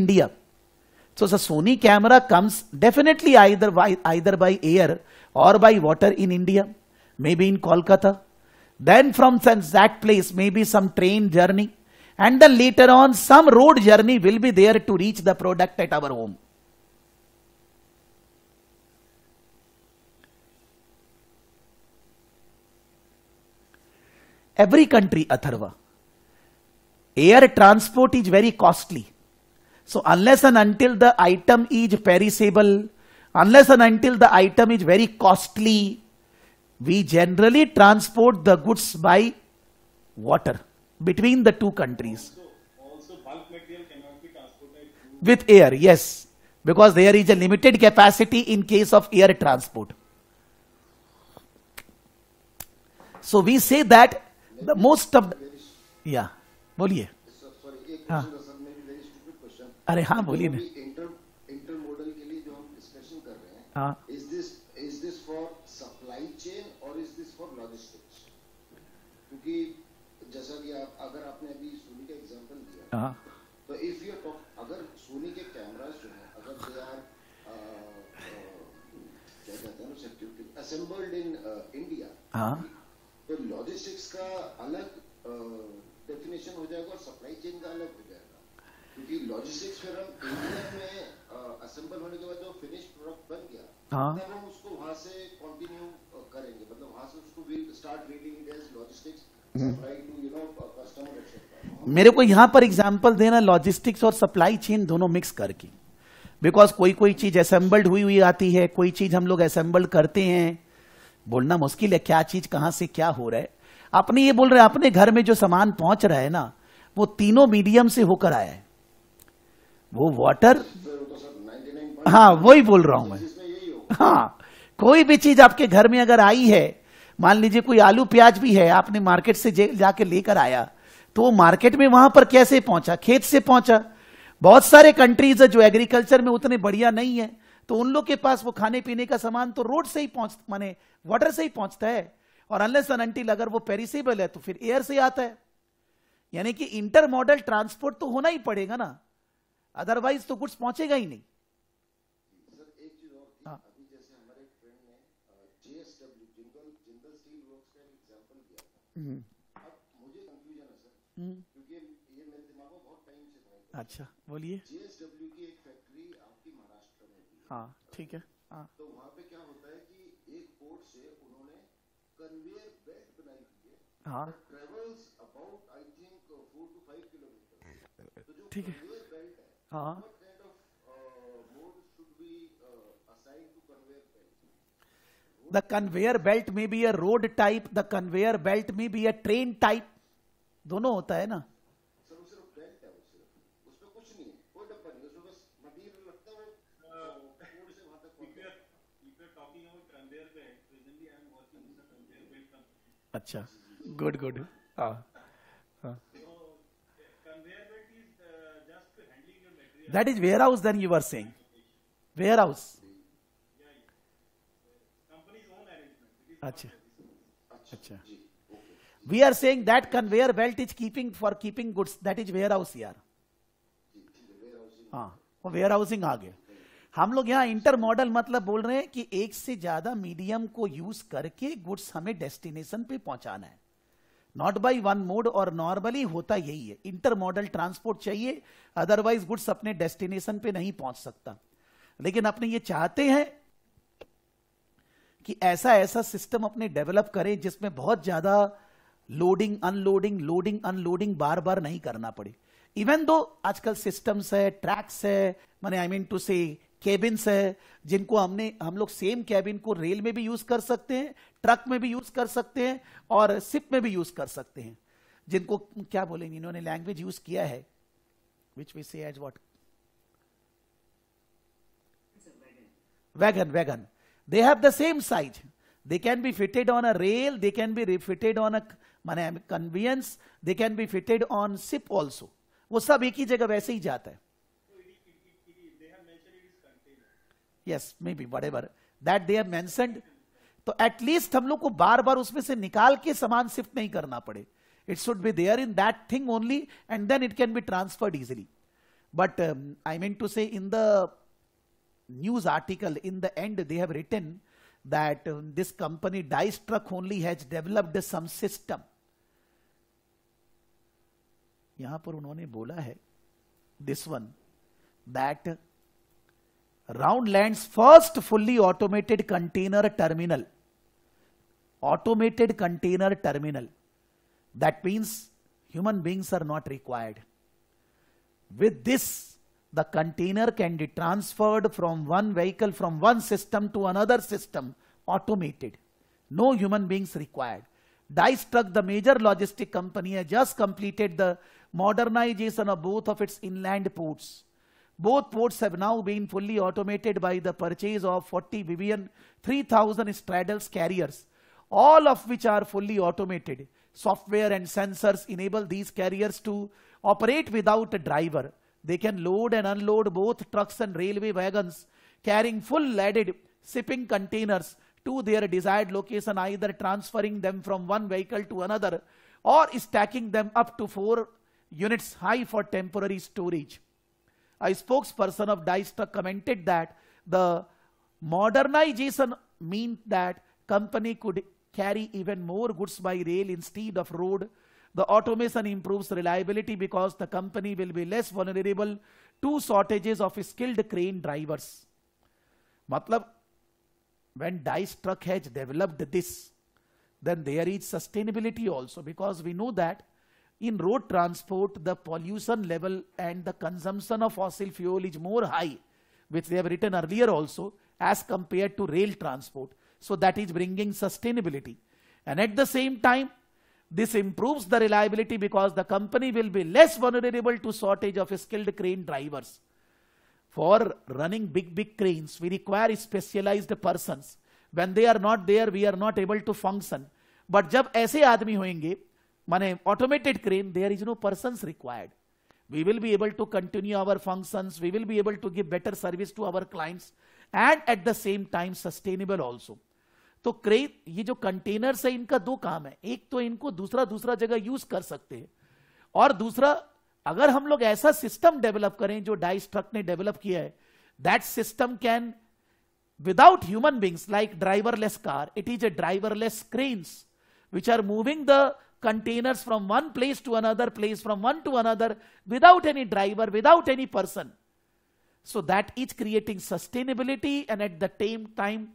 so the Sony camera comes definitely either by, either by air or by water in India, maybe in Kolkata. Then from that place, maybe some train journey. And then later on, some road journey will be there to reach the product at our home. Every country, Atharva, air transport is very costly so unless and until the item is perishable, unless and until the item is very costly, we generally transport the goods by water between the two countries. with air, yes, because there is a limited capacity in case of air transport. So we say that the most of the, yeah, बोलिए हाँ अरे हाँ तो बोलिए ना inter inter model के लिए जो हम डिस्कशन कर रहे हैं हाँ is this is this for supply chain और इज दिस फॉर लॉजिस्टिक्स क्योंकि जैसा कि आप अगर आपने अभी सोनी का एग्जांपल दिया हाँ तो इफ यू टॉक अगर सोनी के कैमरा जो है अगर दे आर uh, uh, क्या कहते हैं ना असेंबल्ड इन इंडिया हाँ तो लॉजिस्टिक्स का अलग डेफिनेशन uh, हो जाएगा और सप्लाई चेन का अलग हो क्योंकि लॉजिस्टिक्स फिर हम इंडिया में असेंबल होने के बाद जो फिनिश प्रोडक्ट बन गया हाँ हम उसको से कंटिन्यू करेंगे मतलब से उसको we start reading it as logistics मेरे को यहां पर एग्जाम्पल देना लॉजिस्टिक्स और सप्लाई चेन दोनों मिक्स करके बिकॉज कोई कोई चीज असेंबल्ड हुई हुई आती है कोई चीज हम लोग असेंबल्ड करते हैं बोलना मुश्किल है क्या चीज कहां से क्या हो रहा है आपने ये बोल रहे हैं अपने घर में जो सामान पहुंच रहा है ना वो तीनों मीडियम से होकर आया है वो वाटर तो हाँ वही बोल रहा हूं मैं हाँ कोई भी चीज आपके घर में अगर आई है मान लीजिए कोई आलू प्याज भी है आपने मार्केट से जाके लेकर आया तो वो मार्केट में वहां पर कैसे पहुंचा खेत से पहुंचा बहुत सारे कंट्रीज है जो एग्रीकल्चर में उतने बढ़िया नहीं है तो उन लोग के पास वो खाने पीने का सामान तो रोड से ही पहुंच माने वाटर से ही पहुंचता है और अनलेस अनटिल अगर वो पेरिसेबल है तो फिर एयर से आता है यानी कि इंटर मॉडल ट्रांसपोर्ट तो होना ही पड़ेगा ना अदरवाइज तो गुड्स पहुंचेगा ही नहीं हाँ। हम्म। हम्म। अच्छा बोलिए जेएसडब्ल्यू की एक फैक्ट्री आपकी महाराष्ट्र में थी हाँ ठीक है हाँ तो वहाँ पे क्या होता है कि एक पोर्ट से उन्होंने कन्वेयर बेल्ट बनाई हुई है हाँ travels about I think four two five kilometre तो जो conveyor belt the conveyor belt में be a road type the conveyor belt में बी अ ट्रेन टाइप दोनों होता है ना अच्छा गुड गुड हाँ That is warehouse then you were saying. Warehouse. Acha. Acha. We are saying that conveyor belt is keeping for keeping goods. That is warehouse here. हाँ वो where housing आ गया हम लोग यहाँ इंटर मॉडल मतलब बोल रहे हैं कि एक से ज्यादा मीडियम को यूज करके गुड्स हमें डेस्टिनेशन पे पहुंचाना है नॉट बाई वन मोड और नॉर्मली होता यही है इंटर मॉडल ट्रांसपोर्ट चाहिए अदरवाइज गुड्स अपने डेस्टिनेशन पे नहीं पहुंच सकता लेकिन अपने ये चाहते हैं कि ऐसा ऐसा सिस्टम अपने डेवलप करें जिसमें बहुत ज्यादा लोडिंग अनलोडिंग लोडिंग अनलोडिंग बार बार नहीं करना पड़े इवन दो आजकल सिस्टम्स है ट्रैक्स है मैंने I mean to say cabins है जिनको हमने हम लोग सेम कैबिन को रेल में भी यूज कर सकते हैं ट्रक में भी यूज कर सकते हैं और सिप में भी यूज कर सकते हैं जिनको क्या बोलेंगे इन्होंने लैंग्वेज यूज किया है which we say as what wagon wagon they have the same size they can be fitted on a rail they can be fitted on a माने conveyance they can be fitted on ship also वो सब एक ही जगह वैसे ही जाता है yes maybe whatever that they are mentioned तो एटलीस्ट हम लोग को बार बार उसमें से निकाल के समान शिफ्ट नहीं करना पड़े it should be there in that thing only and then it can be transferred easily but I mean to say in the news article in the end they have written that this company company Dice Truck only has developed यहां पर उन्होंने बोला है this one that Roundland's first fully automated container terminal. Automated container terminal. That means human beings are not required. With this, the container can be transferred from one vehicle, from one system to another system, automated. No human beings required. Dice Truck, the major logistic company, has just completed the modernization of both of its inland ports. Both ports have now been fully automated by the purchase of 40 Vivian 3000 straddles carriers, all of which are fully automated. Software and sensors enable these carriers to operate without a driver. They can load and unload both trucks and railway wagons, carrying full loaded shipping containers to their desired location, either transferring them from one vehicle to another or stacking them up to four units high for temporary storage a spokesperson of Dyestuck commented that the modernization meant that company could carry even more goods by rail instead of road. The automation improves reliability because the company will be less vulnerable to shortages of skilled crane drivers. Matlab, when Dice Truck has developed this, then there is sustainability also because we know that in road transport, the pollution level and the consumption of fossil fuel is more high, which they have written earlier also, as compared to rail transport. So that is bringing sustainability. And at the same time, this improves the reliability because the company will be less vulnerable to shortage of skilled crane drivers. For running big, big cranes, we require specialized persons. When they are not there, we are not able to function. But जब ऐसे आदमी होंगे Mane, automated crane, there is no persons required. We will be able to continue our functions. We will be able to give better service to our clients and at the same time sustainable also. तो crane ये जो containers है इनका दो काम है एक तो इनको दूसरा दूसरा जगह यूज कर सकते हैं और दूसरा अगर हम लोग ऐसा सिस्टम डेवलप करें जो डाइस्ट्रक ने डेवलप किया है that system can without human beings like driverless car it is a driverless cranes which are moving the containers from one place to another place, from one to another, without any driver, without any person. So that is creating sustainability and at the same time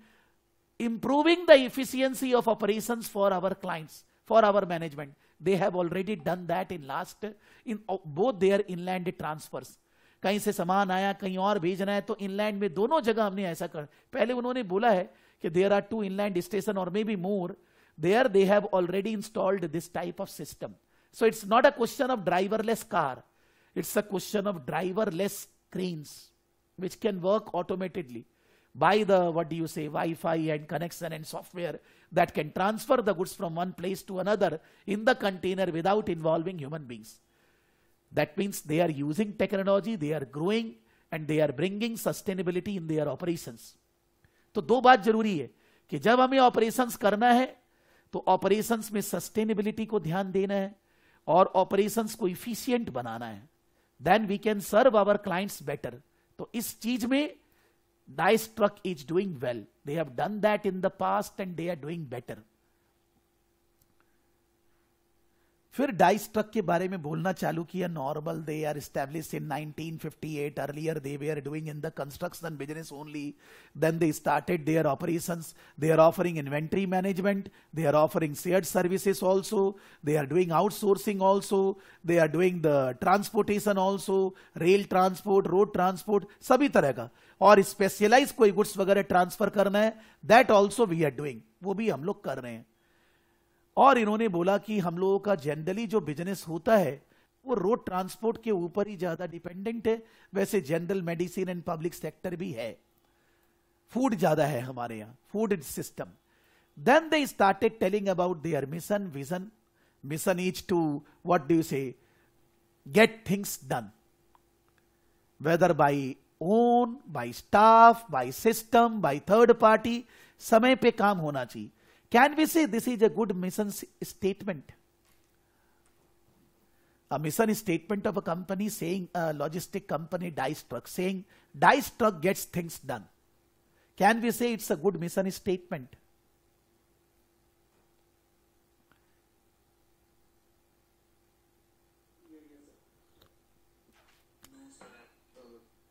improving the efficiency of operations for our clients, for our management. They have already done that in last, in both their inland transfers. कहीं से सामान आया कहीं और भेजना है तो inland में दोनों जगह हमने ऐसा कर पहले उन्होंने बोला है कि there are two inland station और maybe more there they have already installed this type of system. So it's not a question of driverless car. It's a question of driverless cranes, which can work automatically by the, what do you say, Wi-Fi and connection and software that can transfer the goods from one place to another in the container without involving human beings. That means they are using technology, they are growing, and they are bringing sustainability in their operations. तो दो बात जरूरी है कि जब हमें operations तो operations में सस्टेनेबिलिटी को ध्यान देना है और ऑपरेशंस को इफिशियंट बनाना है then we can serve our clients better तो इस चीज में Dice Truck is doing well they have done that in the past and they are doing better फिर डाइस ट्रक के बारे में बोलना चालू किया normal they are establish in 1958 earlier they way are doing in the construction business only then they started their operations they are offering inventory management they are offering share services also they are doing outsourcing also they are doing the transportation also rail transport road transport सभी तरह का और specialise कोई goods वगैरह transfer करना है that also we are doing वो भी हम लोग कर रहे हैं और इन्होंने बोला कि हम लोगों का जनरली जो बिजनेस होता है वो रोड ट्रांसपोर्ट के ऊपर ही ज्यादा डिपेंडेंट है वैसे general medicine and public sector भी है फूड ज्यादा है हमारे यहाँ food system then they started telling about their mission vision mission is to what do say get things done whether by own by staff by system by third party समय पे काम होना चाहिए Can we say this is a good mission statement? A mission statement of a company saying, a logistic company, Dice Truck, saying Dice Truck gets things done. Can we say it's a good mission statement?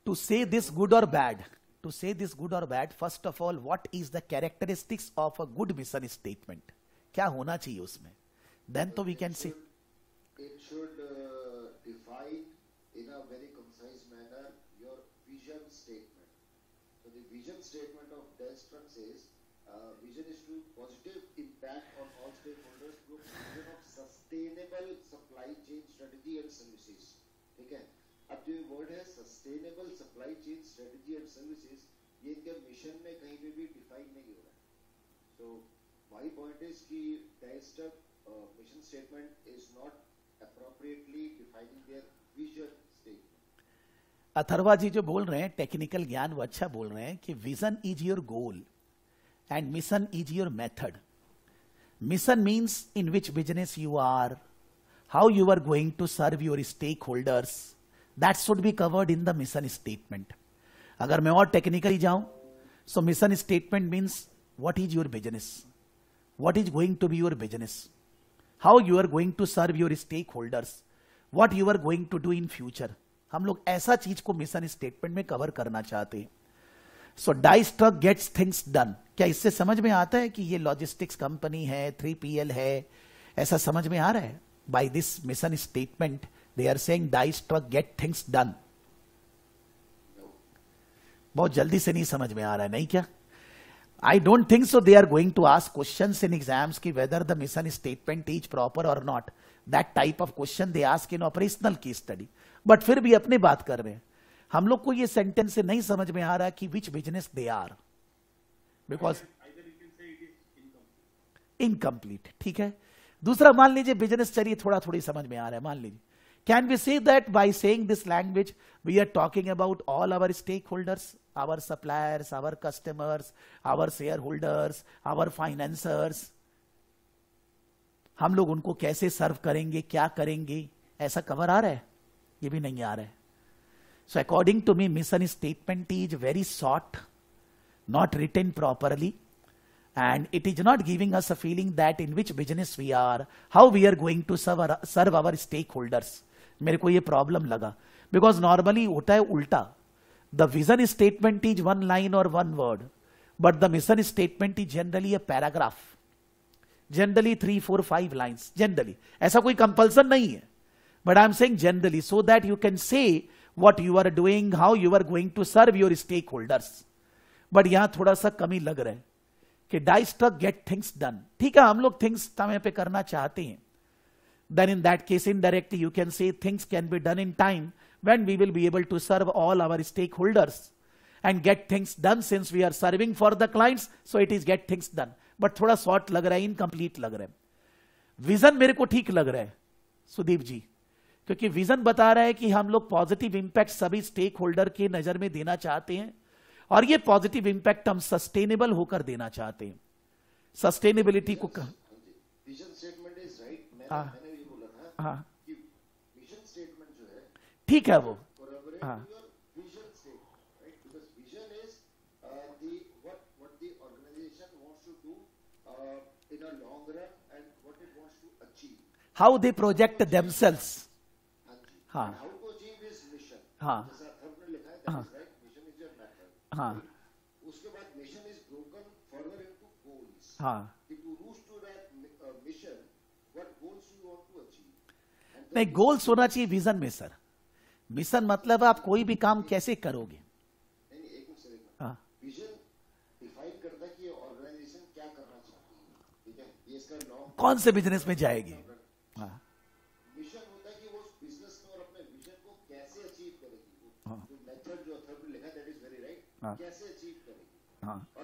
to say this good or bad to say this good or bad, first of all, what is the characteristics of a good mission statement? kya hona chahiye usme Then to we can see. It should uh, define in a very concise manner your vision statement. So the vision statement of Delstrand says, uh, vision is to positive impact on all stakeholders through vision of sustainable supply chain strategy and services. ठीक है? अभी जो word है sustainable supply chain strategy and services ये इनके mission में कहीं पे भी डिफाइन नहीं हो रहा है तो माई पॉइंट इज की डाइस्टअप mission statement is not appropriately defining their vision statement Atharva ji जो बोल रहे हैं टेक्निकल ज्ञान वो अच्छा बोल रहे हैं कि vision is your goal and mission is your method mission means in which business you are how you are going to serve your stakeholders that should be covered in the mission statement अगर मैं और technically जाऊं so mission statement means what is your business what is going to be your business how you are going to serve your stakeholders what you are going to do in future हम लोग ऐसा चीज को mission statement में cover करना चाहते हैं so Dice Truck gets things done क्या इससे समझ में आता है कि ये लॉजिस्टिक्स कंपनी है थ्री पी एल है ऐसा समझ में आ रहा है by this mission statement they are saying Dice Truck get things done बहुत जल्दी से नहीं समझ में आ रहा है नहीं क्या I don't think so they are going to ask question in exams की whether the mission statement is proper और not that type of question they ask in operational की स्टडी बट फिर भी अपने बात कर रहे हैं हम लोग को ये सेंटेंस से नहीं समझ में आ रहा कि which business they are because incomplete ठीक है दूसरा मान लीजिए बिजनेस चलिए थोड़ा थोड़ी समझ में आ रहा है मान लीजिए Can we say that by saying this language, we are talking about all our stakeholders, our suppliers, our customers, our shareholders, our financiers? हम लोग उनको कैसे सर्व करेंगे क्या करेंगे ऐसा कवर आ रहा है ये भी नहीं आ रहा है so according to me mission statement is not written properly and it is not giving us a feeling that in which business we are, how we are going to serve our stakeholders. मेरे को ये problem लगा because normally होता है उल्टा the vision statement is one line और one word but the mission statement is generally a paragraph generally three four five lines generally ऐसा कोई कंपल्सन नहीं है but I am saying generally so that you can say what you are doing how you are going to serve your stakeholders but यहां थोड़ा सा कमी लग रहा है कि स्ट्रक गेट थिंग्स डन ठीक है हम लोग थिंग्स समय पे करना चाहते हैं then in that case indirectly you can say things can be done in time when we will be able to serve all our stakeholders and get things done since we are serving for the clients so it is get things done but thoda short थोड़ा short लग रहा है incomplete लग रहा है vision मेरे को ठीक लग रहा है सुदीप जी क्योंकि विजन बता रहा है कि हम लोग पॉजिटिव इंपैक्ट सभी स्टेक होल्डर की नजर में देना चाहते हैं और ये पॉजिटिव इंपैक्ट हम सस्टेनेबल होकर देना चाहते हैं सस्टेनेबिलिटी को कहा हाँ। ठीक है वो हाँ हाउ दे प्रोजेक्ट देमसेल्स हाँ हाँ हाँ हाँ हाँ नहीं गोल्स होना चाहिए विजन में सर मिशन मतलब आप कोई भी काम कैसे करोगे हाँ। कौन से बिजनेस में जाएगी हाँ हाँ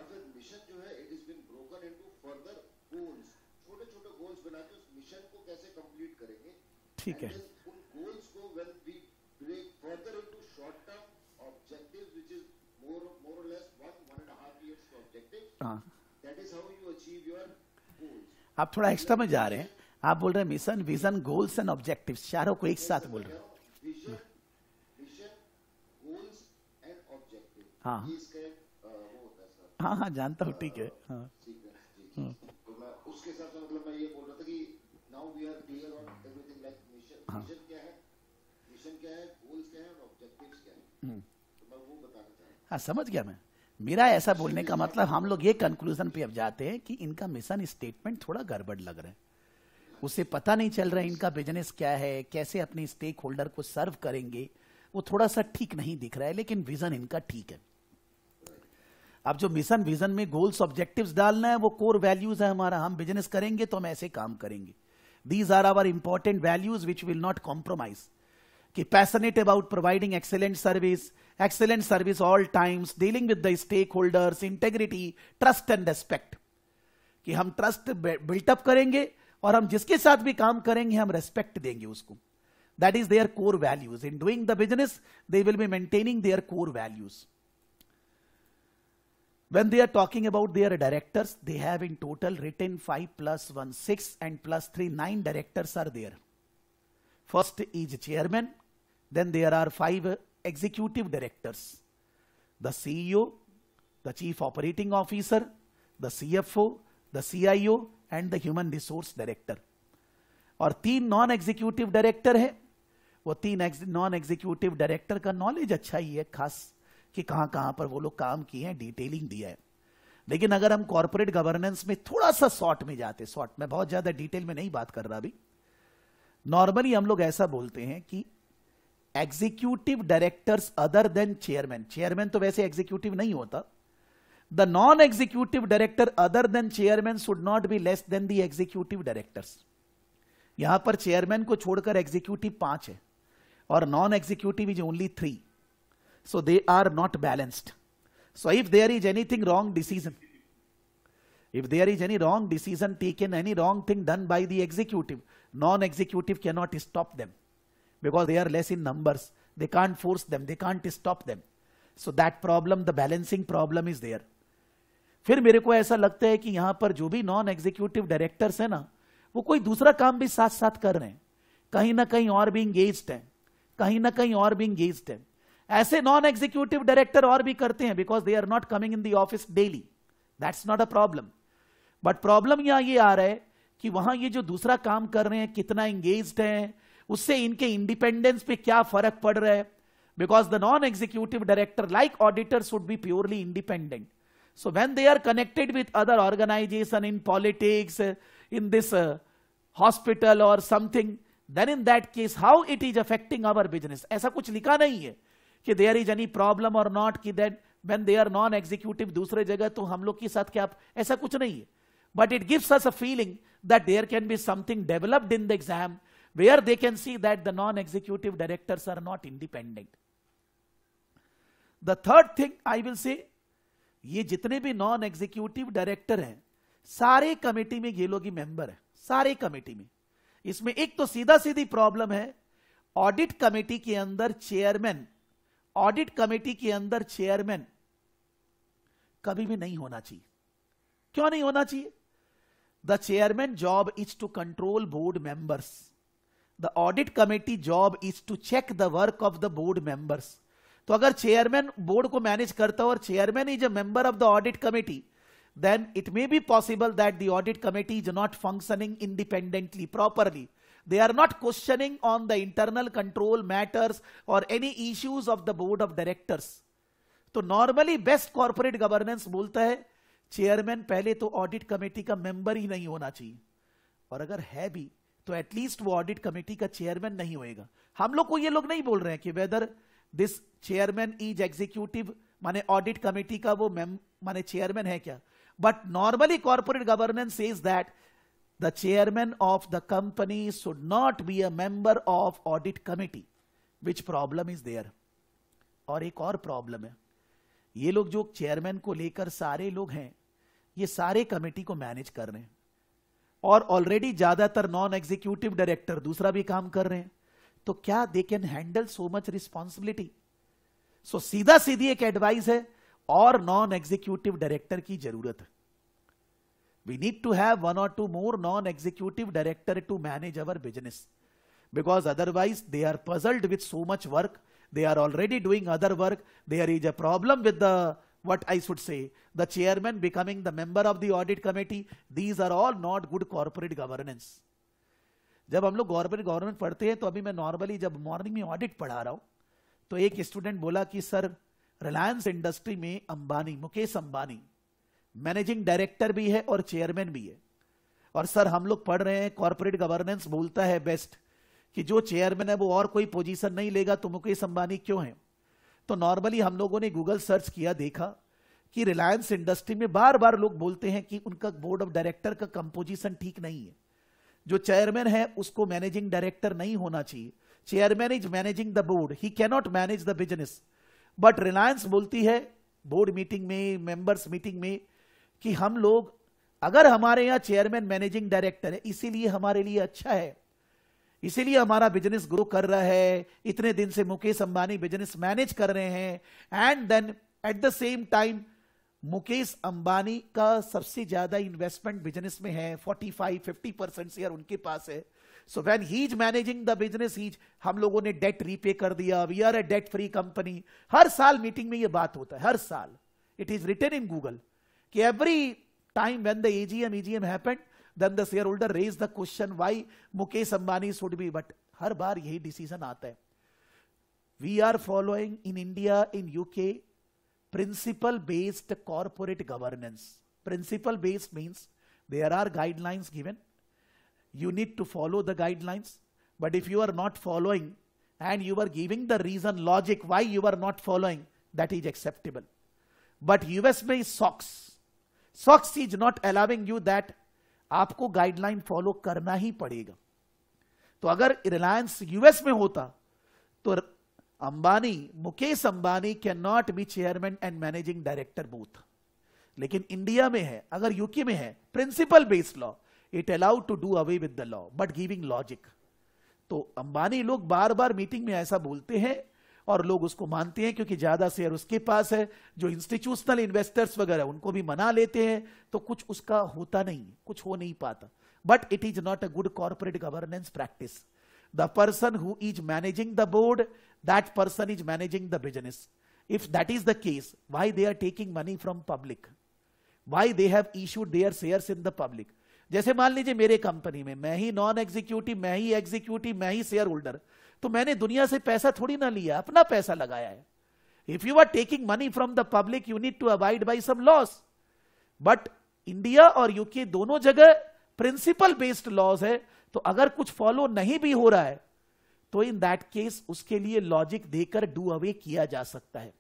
ठीक है हाँ। आप थोड़ा एक्स्ट्रा में जा रहे हैं आप बोल रहे हैं mission vision goals and objective चारों को एक साथ बोल रहे हाँ हाँ हाँ जानता हूँ ठीक है हाँ। तो उसके साथ मतलब मैं ये बोल रहा था कि now we are clear on हाँ।, हम्म। तो हाँ समझ गया मैं मेरा ऐसा बोलने का मतलब हम लोग ये कंक्लूजन पे अब जाते हैं कि इनका मिशन स्टेटमेंट थोड़ा गड़बड़ लग रहा है उसे पता नहीं चल रहा है इनका बिजनेस क्या है कैसे अपने स्टेक होल्डर को सर्व करेंगे वो थोड़ा सा ठीक नहीं दिख रहा है लेकिन विजन इनका ठीक है अब जो मिशन विजन में गोल्स ऑब्जेक्टिव्स डालना है वो कोर वैल्यूज है हमारा हम बिजनेस करेंगे तो हम ऐसे काम करेंगे These are our important values which will not compromise. Okay, passionate about providing excellent service, excellent service all times, dealing with the stakeholders, integrity, trust and respect. ki hum trust trust up karenge aur hum jiske sath bhi kaam karenge hum respect denge usko that is their core values in doing the business they will be maintaining their core values When they are talking about their directors, they have in total written 5 plus 1, 6 and plus 3, 9 directors are there. First is chairman, then there are 5 executive directors. The CEO, the chief operating officer, the CFO, the CIO and the human resource director. Or three non-executive director. है वो three non-executive director का knowledge अच्छा ही है खास कि कहां कहां पर वो लोग काम किए हैं डिटेलिंग दिया है लेकिन अगर हम कॉरपोरेट गवर्नेंस में थोड़ा सा शॉर्ट में जाते शॉर्ट में बहुत ज्यादा डिटेल में नहीं बात कर रहा अभी नॉर्मली हम लोग ऐसा बोलते हैं कि executive directors other than chairman chairman तो वैसे एग्जीक्यूटिव नहीं होता the non executive director other than chairman should not be less than the executive directors यहां पर चेयरमैन को छोड़कर एग्जीक्यूटिव पांच है और non executive is only three So they are not balanced. So if there is anything wrong decision, if there is any wrong decision taken, any wrong thing done by the executive, non-executive cannot stop them because they are less in numbers. They can't force them. They can't stop them. So that problem, the balancing problem is there. फिर मेरे को ऐसा लगता है कि यहां पर जो भी नॉन एग्जीक्यूटिव डायरेक्टर्स है ना वो कोई दूसरा काम भी साथ साथ कर रहे हैं कहीं ना कहीं और भी इंगेज्ड हैं कहीं ना कहीं और भी इंगेज्ड हैं ऐसे नॉन एग्जीक्यूटिव डायरेक्टर और भी करते हैं because they are not coming in the office daily that's not a problem but problem यहां ये आ रहा है कि वहां ये जो दूसरा काम कर रहे हैं कितना इंगेज है उससे इनके इंडिपेंडेंस पे क्या फर्क पड़ रहा है because the non executive director like auditor should be purely independent so when they are connected with other organisation in politics in this hospital और something then in that case how it is affecting our business ऐसा कुछ लिखा नहीं है कि there is any problem और not कि then when they are non executive दूसरे जगह तो हम लोग के साथ क्या ऐसा कुछ नहीं है but it gives us a feeling that there can be something developed in the exam where they can see that the non executive directors are not independent the third thing I will say ये जितने भी non executive director हैं सारे committee में ये लोग ही member है सारे कमेटी में इसमें एक तो सीधा सीधी प्रॉब्लम है ऑडिट कमेटी के अंदर चेयरमैन ऑडिट कमेटी के अंदर चेयरमैन कभी भी नहीं होना चाहिए क्यों नहीं होना चाहिए the chairman job is to control board members the audit committee job is to check the work of the board members तो अगर चेयरमैन बोर्ड को मैनेज करता हो और chairman is a member of the audit committee then it may be possible that the audit committee is not functioning independently properly They are not questioning on the internal control matters or any issues of the board of directors. तो normally best corporate governance बोलता है chairman पहले तो audit committee का member ही नहीं होना चाहिए और अगर है भी तो एटलीस्ट वो ऑडिट कमेटी का चेयरमैन नहीं होएगा हम लोग को ये लोग नहीं बोल रहे हैं कि whether this chairman is executive माने ऑडिट कमेटी का वो माने चेयरमैन है क्या but normally corporate governance is that the chairman of the company should not be a member of audit committee which problem is there और एक और problem है ये लोग जो चेयरमैन को लेकर सारे लोग हैं ये सारे कमेटी को मैनेज कर रहे हैं और ऑलरेडी ज्यादातर नॉन एग्जीक्यूटिव डायरेक्टर दूसरा भी काम कर रहे हैं तो क्या they can handle so much responsibility so सीधा सीधी एक एडवाइस है और नॉन एग्जीक्यूटिव डायरेक्टर की जरूरत है We need to have one or two more non-executive director to manage our business because otherwise they are puzzled with so much work. They are already doing other work. There is a problem with the, what I should say, the chairman becoming the member of the audit committee. These are all not good corporate governance. जब हम लोग government government पढ़ते हैं तो अभी मैं normally जब morning में ऑडिट पढ़ा रहा हूँ तो एक स्टूडेंट बोला कि सर रिलायंस इंडस्ट्री में अंबानी मुकेश अंबानी मैनेजिंग डायरेक्टर भी है और चेयरमैन भी है और सर हम लोग पढ़ रहे हैं कॉर्पोरेट गवर्नेंस बोलता है बेस्ट कि जो चेयरमैन है वो और कोई पोजीशन नहीं लेगा तो मुकेश अंबानी क्यों है तो नॉर्मली हम लोगों ने गूगल सर्च किया देखा कि रिलायंस इंडस्ट्री में बार बार लोग बोलते हैं कि उनका बोर्ड ऑफ डायरेक्टर का कंपोजिशन ठीक नहीं है जो चेयरमैन है उसको मैनेजिंग डायरेक्टर नहीं होना चाहिए chairman is managing the board he cannot manage the business but Reliance बोलती है बोर्ड मीटिंग में मेंबर्स मीटिंग में कि हम लोग अगर हमारे यहां चेयरमैन मैनेजिंग डायरेक्टर है इसीलिए हमारे लिए अच्छा है इसीलिए हमारा बिजनेस ग्रो कर रहा है इतने दिन से मुकेश अंबानी बिजनेस मैनेज कर रहे हैं and then at the same time Mukesh Ambani का सबसे ज्यादा इन्वेस्टमेंट बिजनेस में है 45 50 परसेंट शेयर उनके पास है so when he is managing the business ही हम लोगों ने डेट रीपे कर दिया we are a debt free company हर साल मीटिंग में यह बात होता है हर साल it is return in Google every time when the AGM, EGM happened, then the shareholder raised the question why Mukesh Ambani should be, but हर बार यही decision आता We are following in India, in UK, principle-based corporate governance. Principle-based means there are guidelines given. you need to follow the guidelines. But if you are not following and you are giving the reason, logic why you are not following, that is acceptable. But US may socks. SOX is not allowing you that आपको guideline follow करना ही पड़ेगा तो अगर Reliance US में होता तो Ambani Mukesh Ambani can not be chairman and managing director both लेकिन इंडिया में है अगर यूके में है principle based law it allowed to do away with the law but giving logic तो अंबानी लोग बार बार मीटिंग में ऐसा बोलते हैं और लोग उसको मानते हैं क्योंकि ज़्यादा शेयर उसके पास है जो इंस्टीट्यूशनल इन्वेस्टर्स वगैरह उनको भी मना लेते हैं तो कुछ उसका होता नहीं कुछ हो नहीं पाता but it is not a good corporate governance practice the person who is managing the board that person is managing the business if that is the case why they are taking money from public why they have issued their share in the public जैसे मान लीजिए मेरे company में मैं ही non executive मैं ही executive मैं ही share holder तो मैंने दुनिया से पैसा थोड़ी ना लिया अपना पैसा लगाया है if you are taking money from the public you need to avoid by some loss but India और यूके दोनों जगह प्रिंसिपल बेस्ड लॉज है तो अगर कुछ फॉलो नहीं भी हो रहा है तो इन दैट केस उसके लिए लॉजिक देकर डू अवे किया जा सकता है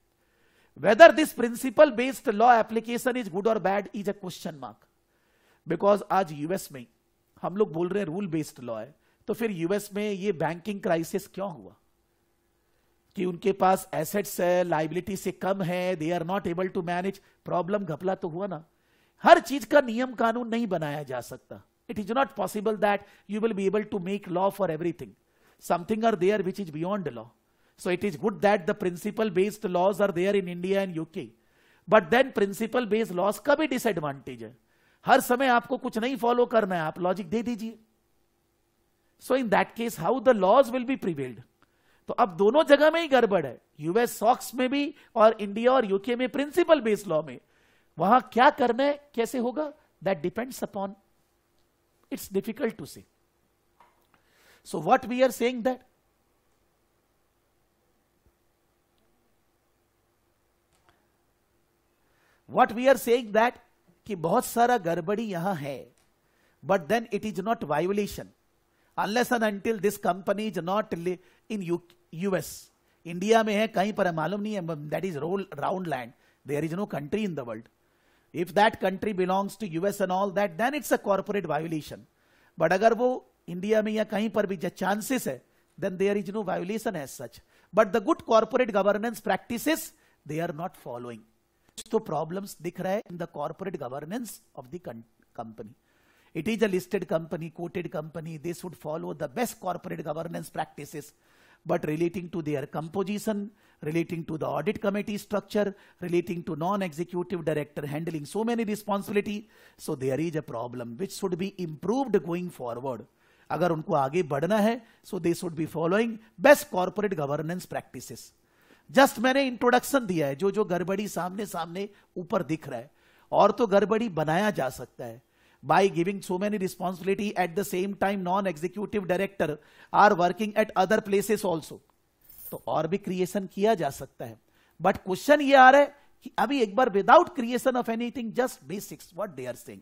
whether this principle based law application is good और bad is a question mark because आज यूएस में हम लोग बोल रहे हैं रूल बेस्ड लॉ है तो फिर यूएस में ये बैंकिंग क्राइसिस क्यों हुआ कि उनके पास एसेट्स है लाइबिलिटी से कम है they are not able to manage problem घपला तो हुआ ना हर चीज का नियम कानून नहीं बनाया जा सकता it is not possible that you will be able to make law for everything something are there which is beyond law so it is good that the principle based laws are there in India and UK but then principle based laws का भी disadvantage है हर समय आपको कुछ नहीं follow करना है आप लॉजिक दे दीजिए so in that case how the laws will be prevailed तो अब दोनों जगह में ही गड़बड़ है यूएस सॉक्स में भी और इंडिया और यूके में प्रिंसिपल बेस्ड लॉ में वहां क्या करना है कैसे होगा that depends upon it's difficult to say so what we are saying that we are saying that कि बहुत सारा गड़बड़ी यहां है but then it is not violation unless and until this company is not in U US. India may hai kahin par malum nahi that is roll round land. There is no country in the world. If that country belongs to US and all that, then it's a corporate violation. But agar wo India mein ya kahin par bhi chances hai, then there is no violation as such. But the good corporate governance practices, they are not following. So problems dikh in the corporate governance of the company. It is a listed company, quoted company. They should follow the best corporate governance practices. But relating to their composition, relating to the audit committee structure, relating to non-executive director handling so many responsibility. So there is a problem which should be improved going forward. agar unko aage badhna hai so they should be following best corporate governance practices just maine introduction diya hai jo jo गड़बड़ी samne samne upar dikh raha hai aur to गड़बड़ी banaya ja sakta hai by giving so many responsibility at the same time non-executive director are working at other places also. तो और भी creation किया जा सकता है but question ये आ रहा है कि अभी एक बार without creation of anything just basics what they are saying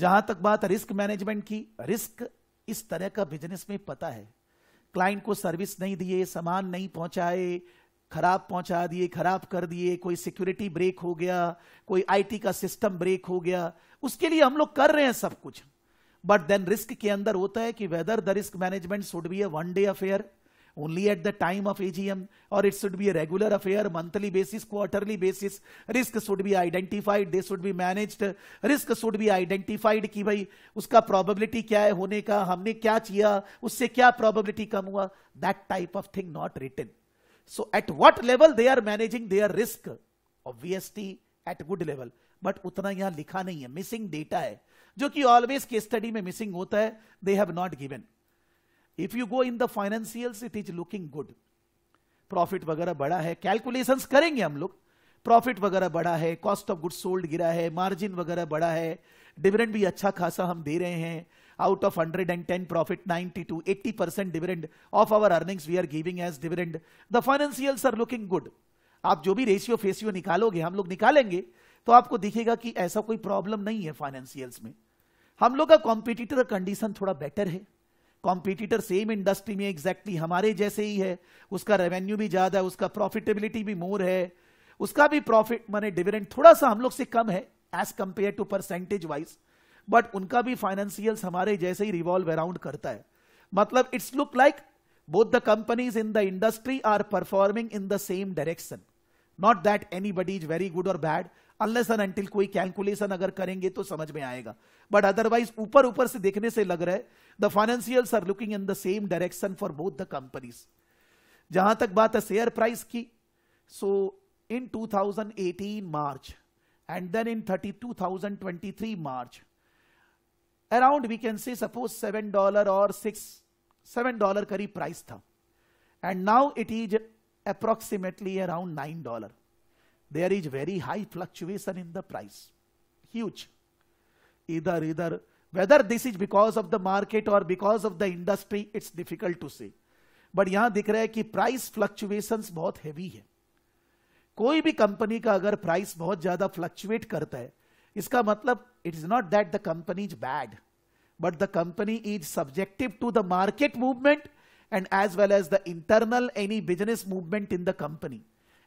जहां तक बात रिस्क मैनेजमेंट की रिस्क इस तरह का बिजनेस में पता है क्लाइंट को सर्विस नहीं दिए सामान नहीं पहुंचाए खराब पहुंचा दिए खराब कर दिए कोई सिक्योरिटी ब्रेक हो गया कोई आईटी का सिस्टम ब्रेक हो गया उसके लिए हम लोग कर रहे हैं सब कुछ बट देन रिस्क के अंदर होता है कि whether the risk management should be a one day affair only at the time of AGM और it should be a regular affair monthly basis quarterly basis risk should be identified they should be manage risk should be identified कि भाई उसका probability क्या है होने का हमने क्या किया उससे क्या प्रॉबेबिलिटी कम हुआ that type of thing not return So at what level they are managing their risk? Obviously at good level. But उतना यहां लिखा नहीं है मिसिंग डेटा है जो कि ऑलवेज केस स्टडी में मिसिंग होता है they have not given if you go in the financials it is looking good profit वगैरह बढ़ा है कैलकुलेशन करेंगे हम लोग प्रॉफिट वगैरह बढ़ा है कॉस्ट ऑफ गुड्स सोल्ड गिरा है मार्जिन वगैरह बढ़ा है डिविडेंड भी अच्छा खासा हम दे रहे हैं out of 110 profit 90 to 80% dividend of our earnings we are giving as dividend the financials are looking good आप जो भी रेशियो फेसियो निकालोगे हम लोग निकालेंगे तो आपको दिखेगा कि ऐसा कोई प्रॉब्लम नहीं है फाइनेंशियल्स में हम लोग का competitor condition thoda better hai competitor same industry में एग्जैक्टली exactly हमारे जैसे ही है उसका रेवेन्यू भी ज्यादा है उसका प्रॉफिटेबिलिटी भी मोर है उसका भी प्रॉफिट माने डिविडेंड थोड़ा सा हम लोग से कम है as compare to percentage wise but उनका भी फाइनेंशियल हमारे जैसे ही रिवॉल्व अराउंड करता है मतलब it's look like the companies in the industry are performing in the same direction not that anybody is very good और बैड unless एन एंटिल कोई calculation अगर करेंगे तो समझ में आएगा बट अदरवाइज ऊपर ऊपर से देखने से लग रहा है the financial are looking in the same direction for both the companies जहां तक बात है शेयर प्राइस की so in 2018 March and then in 32,023 March around we can say suppose seven dollar और सिक्स सेवन डॉलर करीब price था and now it is approximately around nine dollar there is very high fluctuation in the price huge इधर इधर whether this is because of the market और because of the industry it's difficult to say but यहां दिख रहा है कि price fluctuation बहुत heavy है कोई भी कंपनी का अगर प्राइस बहुत ज्यादा फ्लक्चुएट करता है इसका मतलब it is not that the company is bad but the company is subjective to the market movement and as well as the internal any business movement in the company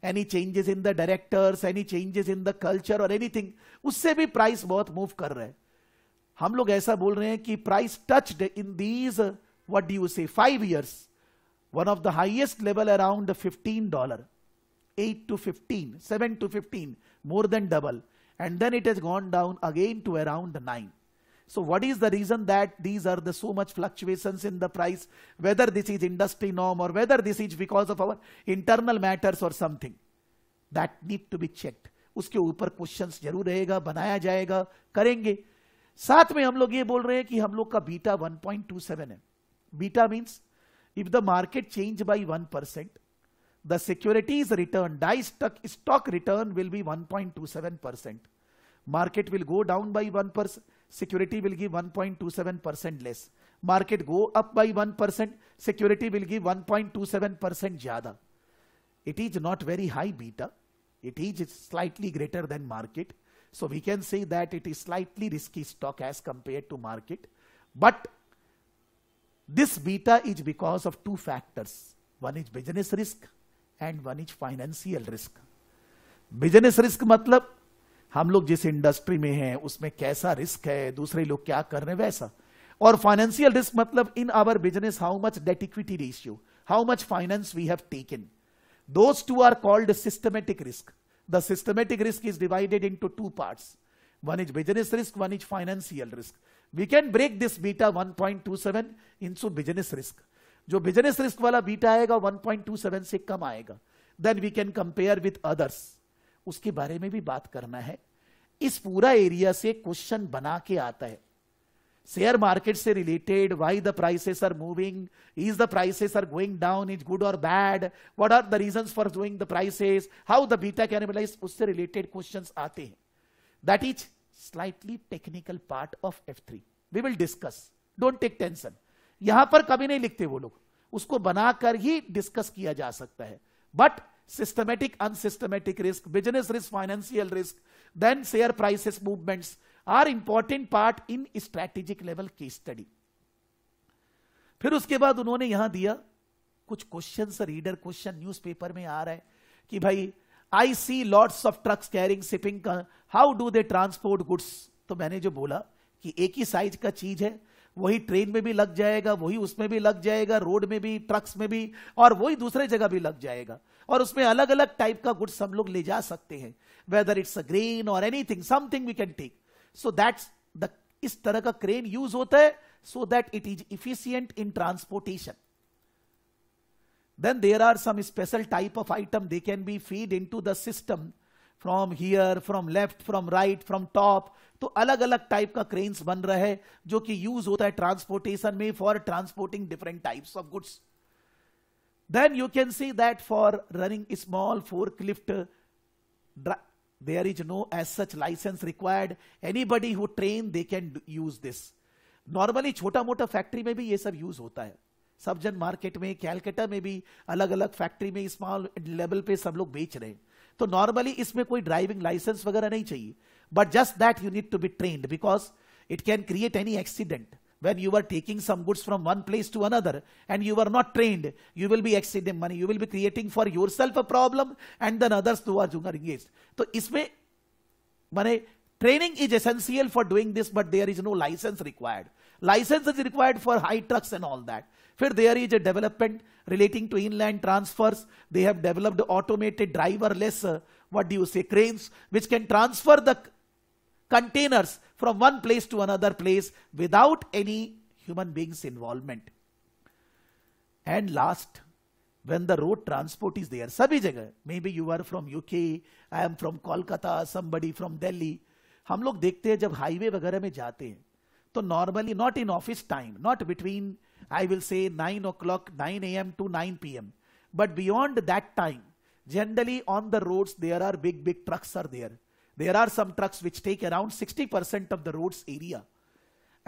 any changes in the directors any changes in the culture और anything उससे भी price बहुत move कर रहे हैं हम लोग ऐसा बोल रहे हैं कि price touched in these what do you say five years one of the highest level around fifteen dollar eight to fifteen seven to fifteen more than double and then it has gone down again to around 9. So what is the reason that these are the so much fluctuations in the price, whether this is industry norm or whether this is because of our internal matters or something that need to be checked. उसके ऊपर questions जरूर रहेगा बनाया जाएगा करेंगे साथ में हम लोग ये बोल रहे हैं कि हम लोग का बीटा 1.27 है beta means if the market change by 1 the securities return, die stock, stock return will be 1.27%. Market will go down by 1%, security will give 1.27% less. Market go up by 1%, security will give 1.27% jada. It is not very high beta. It is slightly greater than market. So we can say that it is slightly risky stock as compared to market. But this beta is because of two factors. One is business risk and one is financial risk business risk मतलब हम लोग जिस industry में हैं उसमें कैसा risk है दूसरे लोग क्या कर रहे हैं वैसा और फाइनेंशियल रिस्क मतलब in our business how much debt equity ratio how much finance we have taken those two are called systematic risk the systematic risk is divided into two one is business risk one is financial risk we can break this beta one point two seven in so business risk जो business risk वाला beta आएगा 1.27 से कम आएगा then we can compare with others उसके बारे में भी बात करना है इस पूरा एरिया से क्वेश्चन बना के आता है शेयर मार्केट से related why the prices are moving is the prices are going down is good और bad what are the reasons for doing the prices how the beta cannibalize उससे related questions आते हैं that is slightly technical part of F three we will discuss don't take tension यहां पर कभी नहीं लिखते वो लोग उसको बनाकर ही डिस्कस किया जा सकता है but systematic unsystematic risk business risk financial risk then share prices movements are important part in strategic level की स्टडी फिर उसके बाद उन्होंने यहां दिया कुछ क्वेश्चन रीडर क्वेश्चन न्यूज़पेपर में आ रहा है कि भाई I see lords of trucks carrying shipping का how do they transport goods तो मैंने जो बोला कि एक ही साइज का चीज है वही ट्रेन में भी लग जाएगा वही उसमें भी लग जाएगा रोड में भी ट्रक्स में भी और वही दूसरे जगह भी लग जाएगा और उसमें अलग अलग टाइप का गुड्स हम लोग ले जा सकते हैं वेदर इट्स अ ग्रेन और anything something we can take so that's the इस तरह का क्रेन यूज होता है so that it is efficient in transportation there are some special type of item they can be feed into the system from here from left from right from top तो अलग अलग type का cranes बन रहा है जो कि use होता है ट्रांसपोर्टेशन में for transporting different types of goods you can see that for running small forklift there is no as such license required anybody who train they can use this normally छोटा मोटा factory में भी ये सब use होता है सब जन मार्केट में कैलकटा में भी अलग अलग फैक्ट्री में स्मॉल लेवल पे सब लोग बेच रहे हैं तो नॉर्मली इसमें कोई ड्राइविंग लाइसेंस वगैरह नहीं चाहिए but just that you need to be trained because it can create any accident when you are taking some goods from one place to another and you are not trained, you will be exceeding money. You will be creating for yourself a problem and then others who are engaged. So, इसमें माने training is essential for doing this, but there is no license required. License is required for high trucks and all that. फिर there is a relating to inland transfers. They have developed automated driverless, uh, what do you say, cranes, which can transfer the containers from one place to another place without any human beings involvement. And last, when the road transport is there, sabhi jagah, maybe you are from UK, I am from Kolkata, somebody from Delhi. हम लोग देखते हैं जब highway वगैरह में जाते हैं तो normally not in office time not between I will say 9 o'clock, 9 a.m. to 9 p.m. But beyond that time, generally on the roads, there are big, big trucks are there. There are some trucks which take around 60% of the roads area.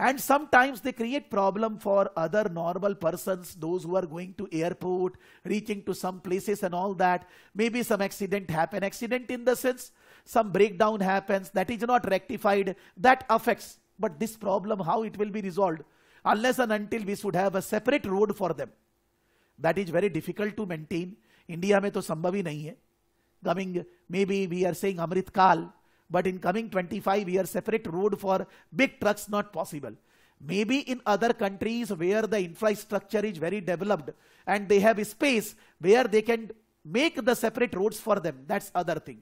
And sometimes they create problem for other normal persons, those who are going to airport, reaching to some places and all that. Maybe some accident happen. Accident in the sense some breakdown happens that is not rectified. That affects. But this problem, how it will be resolved? unless and until we should have a separate road for them. That is very difficult to maintain. India में तो संभव Coming, maybe we are saying Amrit Kal, but in coming 25 years, separate road for big trucks not possible. Maybe in other countries where the infrastructure is very developed and they have space where they can make the separate roads for them. That's other thing.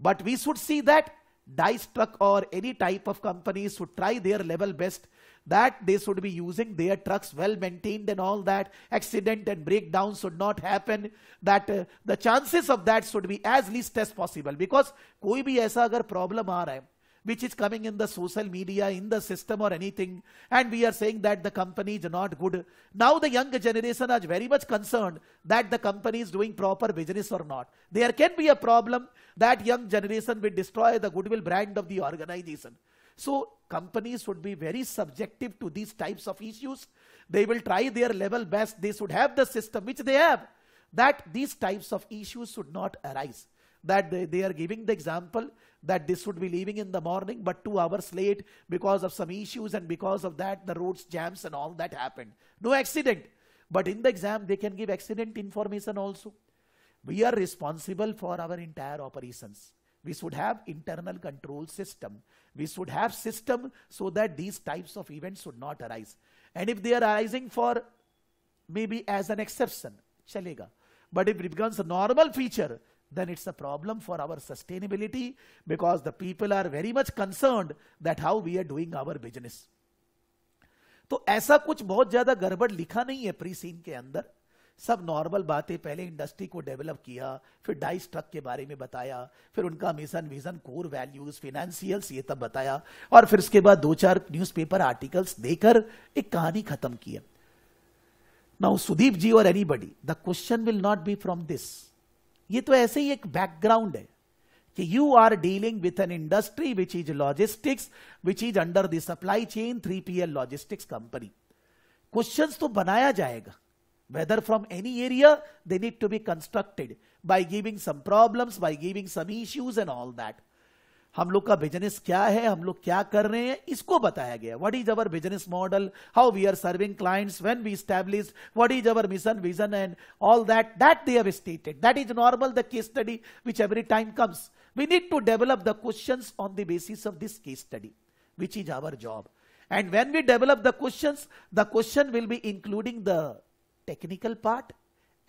But we should see that dice truck or any type of companies should try their level best that they should be using their trucks well maintained and all that. Accident and breakdown should not happen. That uh, the chances of that should be as least as possible because koi भी ऐसा problem uh which is coming in the social media, in the system or anything, and we are saying that the company is not good. Now the young generation are very much concerned that the company is doing proper business or not. There can be a problem that young generation will destroy the goodwill brand of the organization. So companies would be very subjective to these types of issues. They will try their level best. They should have the system which they have that these types of issues should not arise. That they, they are giving the example that this would be leaving in the morning but two hours late because of some issues and because of that the roads jams and all that happened. No accident. But in the exam they can give accident information also. We are responsible for our entire operations we should have internal control system. We should have system so that these types of events should not arise. And if they are arising for maybe as an exception, chalega. But if it becomes a normal feature, then it's a problem for our sustainability because the people are very much concerned that how we are doing our business. तो ऐसा कुछ बहुत ज्यादा गड़बड़ लिखा नहीं है pre scene के अंदर सब नॉर्मल बातें पहले इंडस्ट्री को डेवलप किया फिर डाइस ट्रक के बारे में बताया फिर उनका mission vision core values financials ये तब बताया और फिर उसके बाद दो चार न्यूज़पेपर आर्टिकल्स देकर एक कहानी खत्म किया नाउ सुदीप जी और anybody the question will not be from this ये तो ऐसे ही एक बैकग्राउंड है कि you are dealing with an industry which is logistics which is under the supply chain three P L logistics company question तो बनाया जाएगा whether from any area, they need to be constructed by giving some problems, by giving some issues and all that. हम लोग का business क्या है हम लोग क्या कर रहे हैं इसको बताया गया what is our business model how we are serving clients when we establish what is our mission vision and all that that they have stated that is normal the case study which every time comes we need to develop the questions on the basis of this case study which is our job and when we develop the questions the question will be including the technical part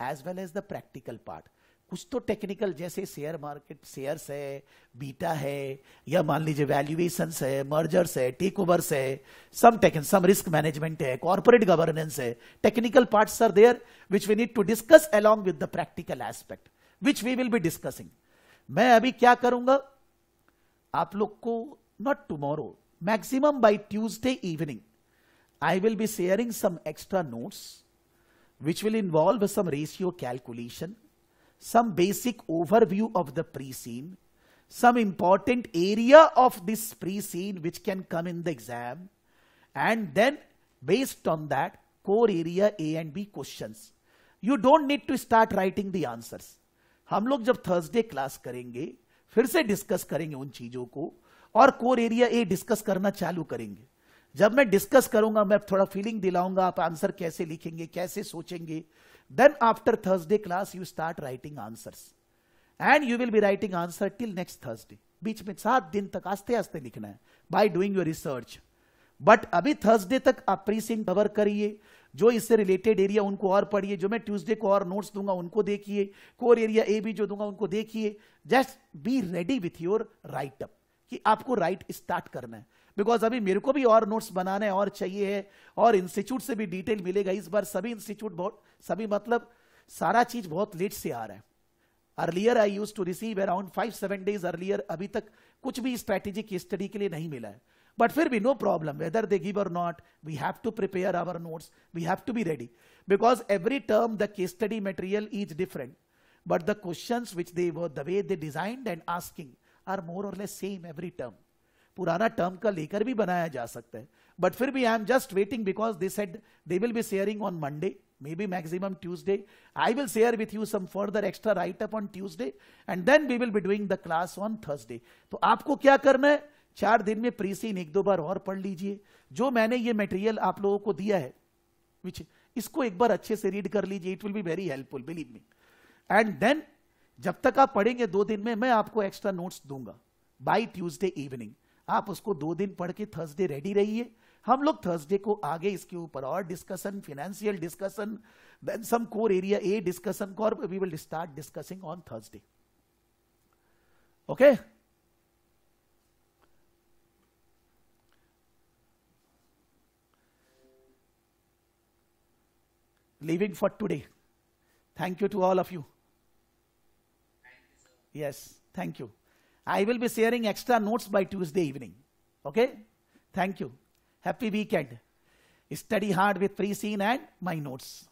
as well as the practical part कुछ तो technical जैसे share market shares है beta है या मान लीजिए valuation है mergers है टेक ओवर्स है some taken some risk management है कॉर्पोरेट गवर्नेंस है technical part are there which we need to discuss along with the practical aspect which we will be discussing मैं अभी क्या करूंगा आप लोग को not tomorrow maximum by Tuesday evening I will be sharing some extra notes which will involve some ratio calculation, some basic overview of the pre-scene, some important area of this pre-scene which can come in the exam and then based on that core area A and B questions. You don't need to start writing the answers. हम लोग जब Thursday class करेंगे फिर से discuss करेंगे उन चीजों को और कोर एरिया ए डिस्कस करना चालू करेंगे जब मैं डिस्कस करूंगा मैं थोड़ा फीलिंग दिलाऊंगा आप आंसर कैसे लिखेंगे कैसे सोचेंगे then after Thursday class you start writing answer and you will be writing answer till next Thursday बीच में सात दिन तक आस्ते आस्ते लिखना है by doing your research but अभी थर्सडे तक आप प्रीसिंग कवर करिए जो इससे रिलेटेड एरिया उनको और पढ़िए जो मैं ट्यूसडे को और नोट्स दूंगा उनको देखिए कोर एरिया ए बी जो दूंगा उनको देखिए just be ready with your write up कि आपको राइट स्टार्ट करना है बिकॉज अभी मेरे को भी और नोट्स बनाने और चाहिए है और इंस्टीट्यूट से भी डिटेल मिलेगा इस बार सभी इंस्टीट्यूट बहुत सभी मतलब सारा चीज बहुत लेट से आ रहा है earlier I use to receive around five seven days earlier अभी तक कुछ भी स्ट्रैटेजिक स्टडी के लिए नहीं मिला है बट फिर भी no problem whether they give or not we have to prepare our notes we have to be ready because every term the case study material is different but the question which they way they designed and asking are more or less same every term पुराना टर्म का लेकर भी बनाया जा सकता है but फिर भी I am just waiting because this head they will be sharing on Monday maybe maximum Tuesday I will share with you some further extra write up on Tuesday and then we will be doing the class on Thursday तो आपको क्या करना है चार दिन में प्रीसीन एक दो बार और पढ़ लीजिए जो मैंने ये मेटेरियल आप लोगों को दिया है विच इसको एक बार अच्छे से रीड कर लीजिए it will be very helpful believe me and then जब तक आप पढ़ेंगे दो दिन में मैं आपको एक्स्ट्रा नोट्स दूंगा बाई ट्यूजडे इवनिंग आप उसको दो दिन पढ़ के थर्सडे रेडी रहिए हम लोग थर्सडे को आगे इसके ऊपर और discussion financial discussion then some core area a discussion को और we will start discussing on Thursday okay leaving for today thank you to all of you yes thank you I will be sharing extra notes by Tuesday evening. Okay? Thank you. Happy weekend. Study hard with pre-scene and my notes.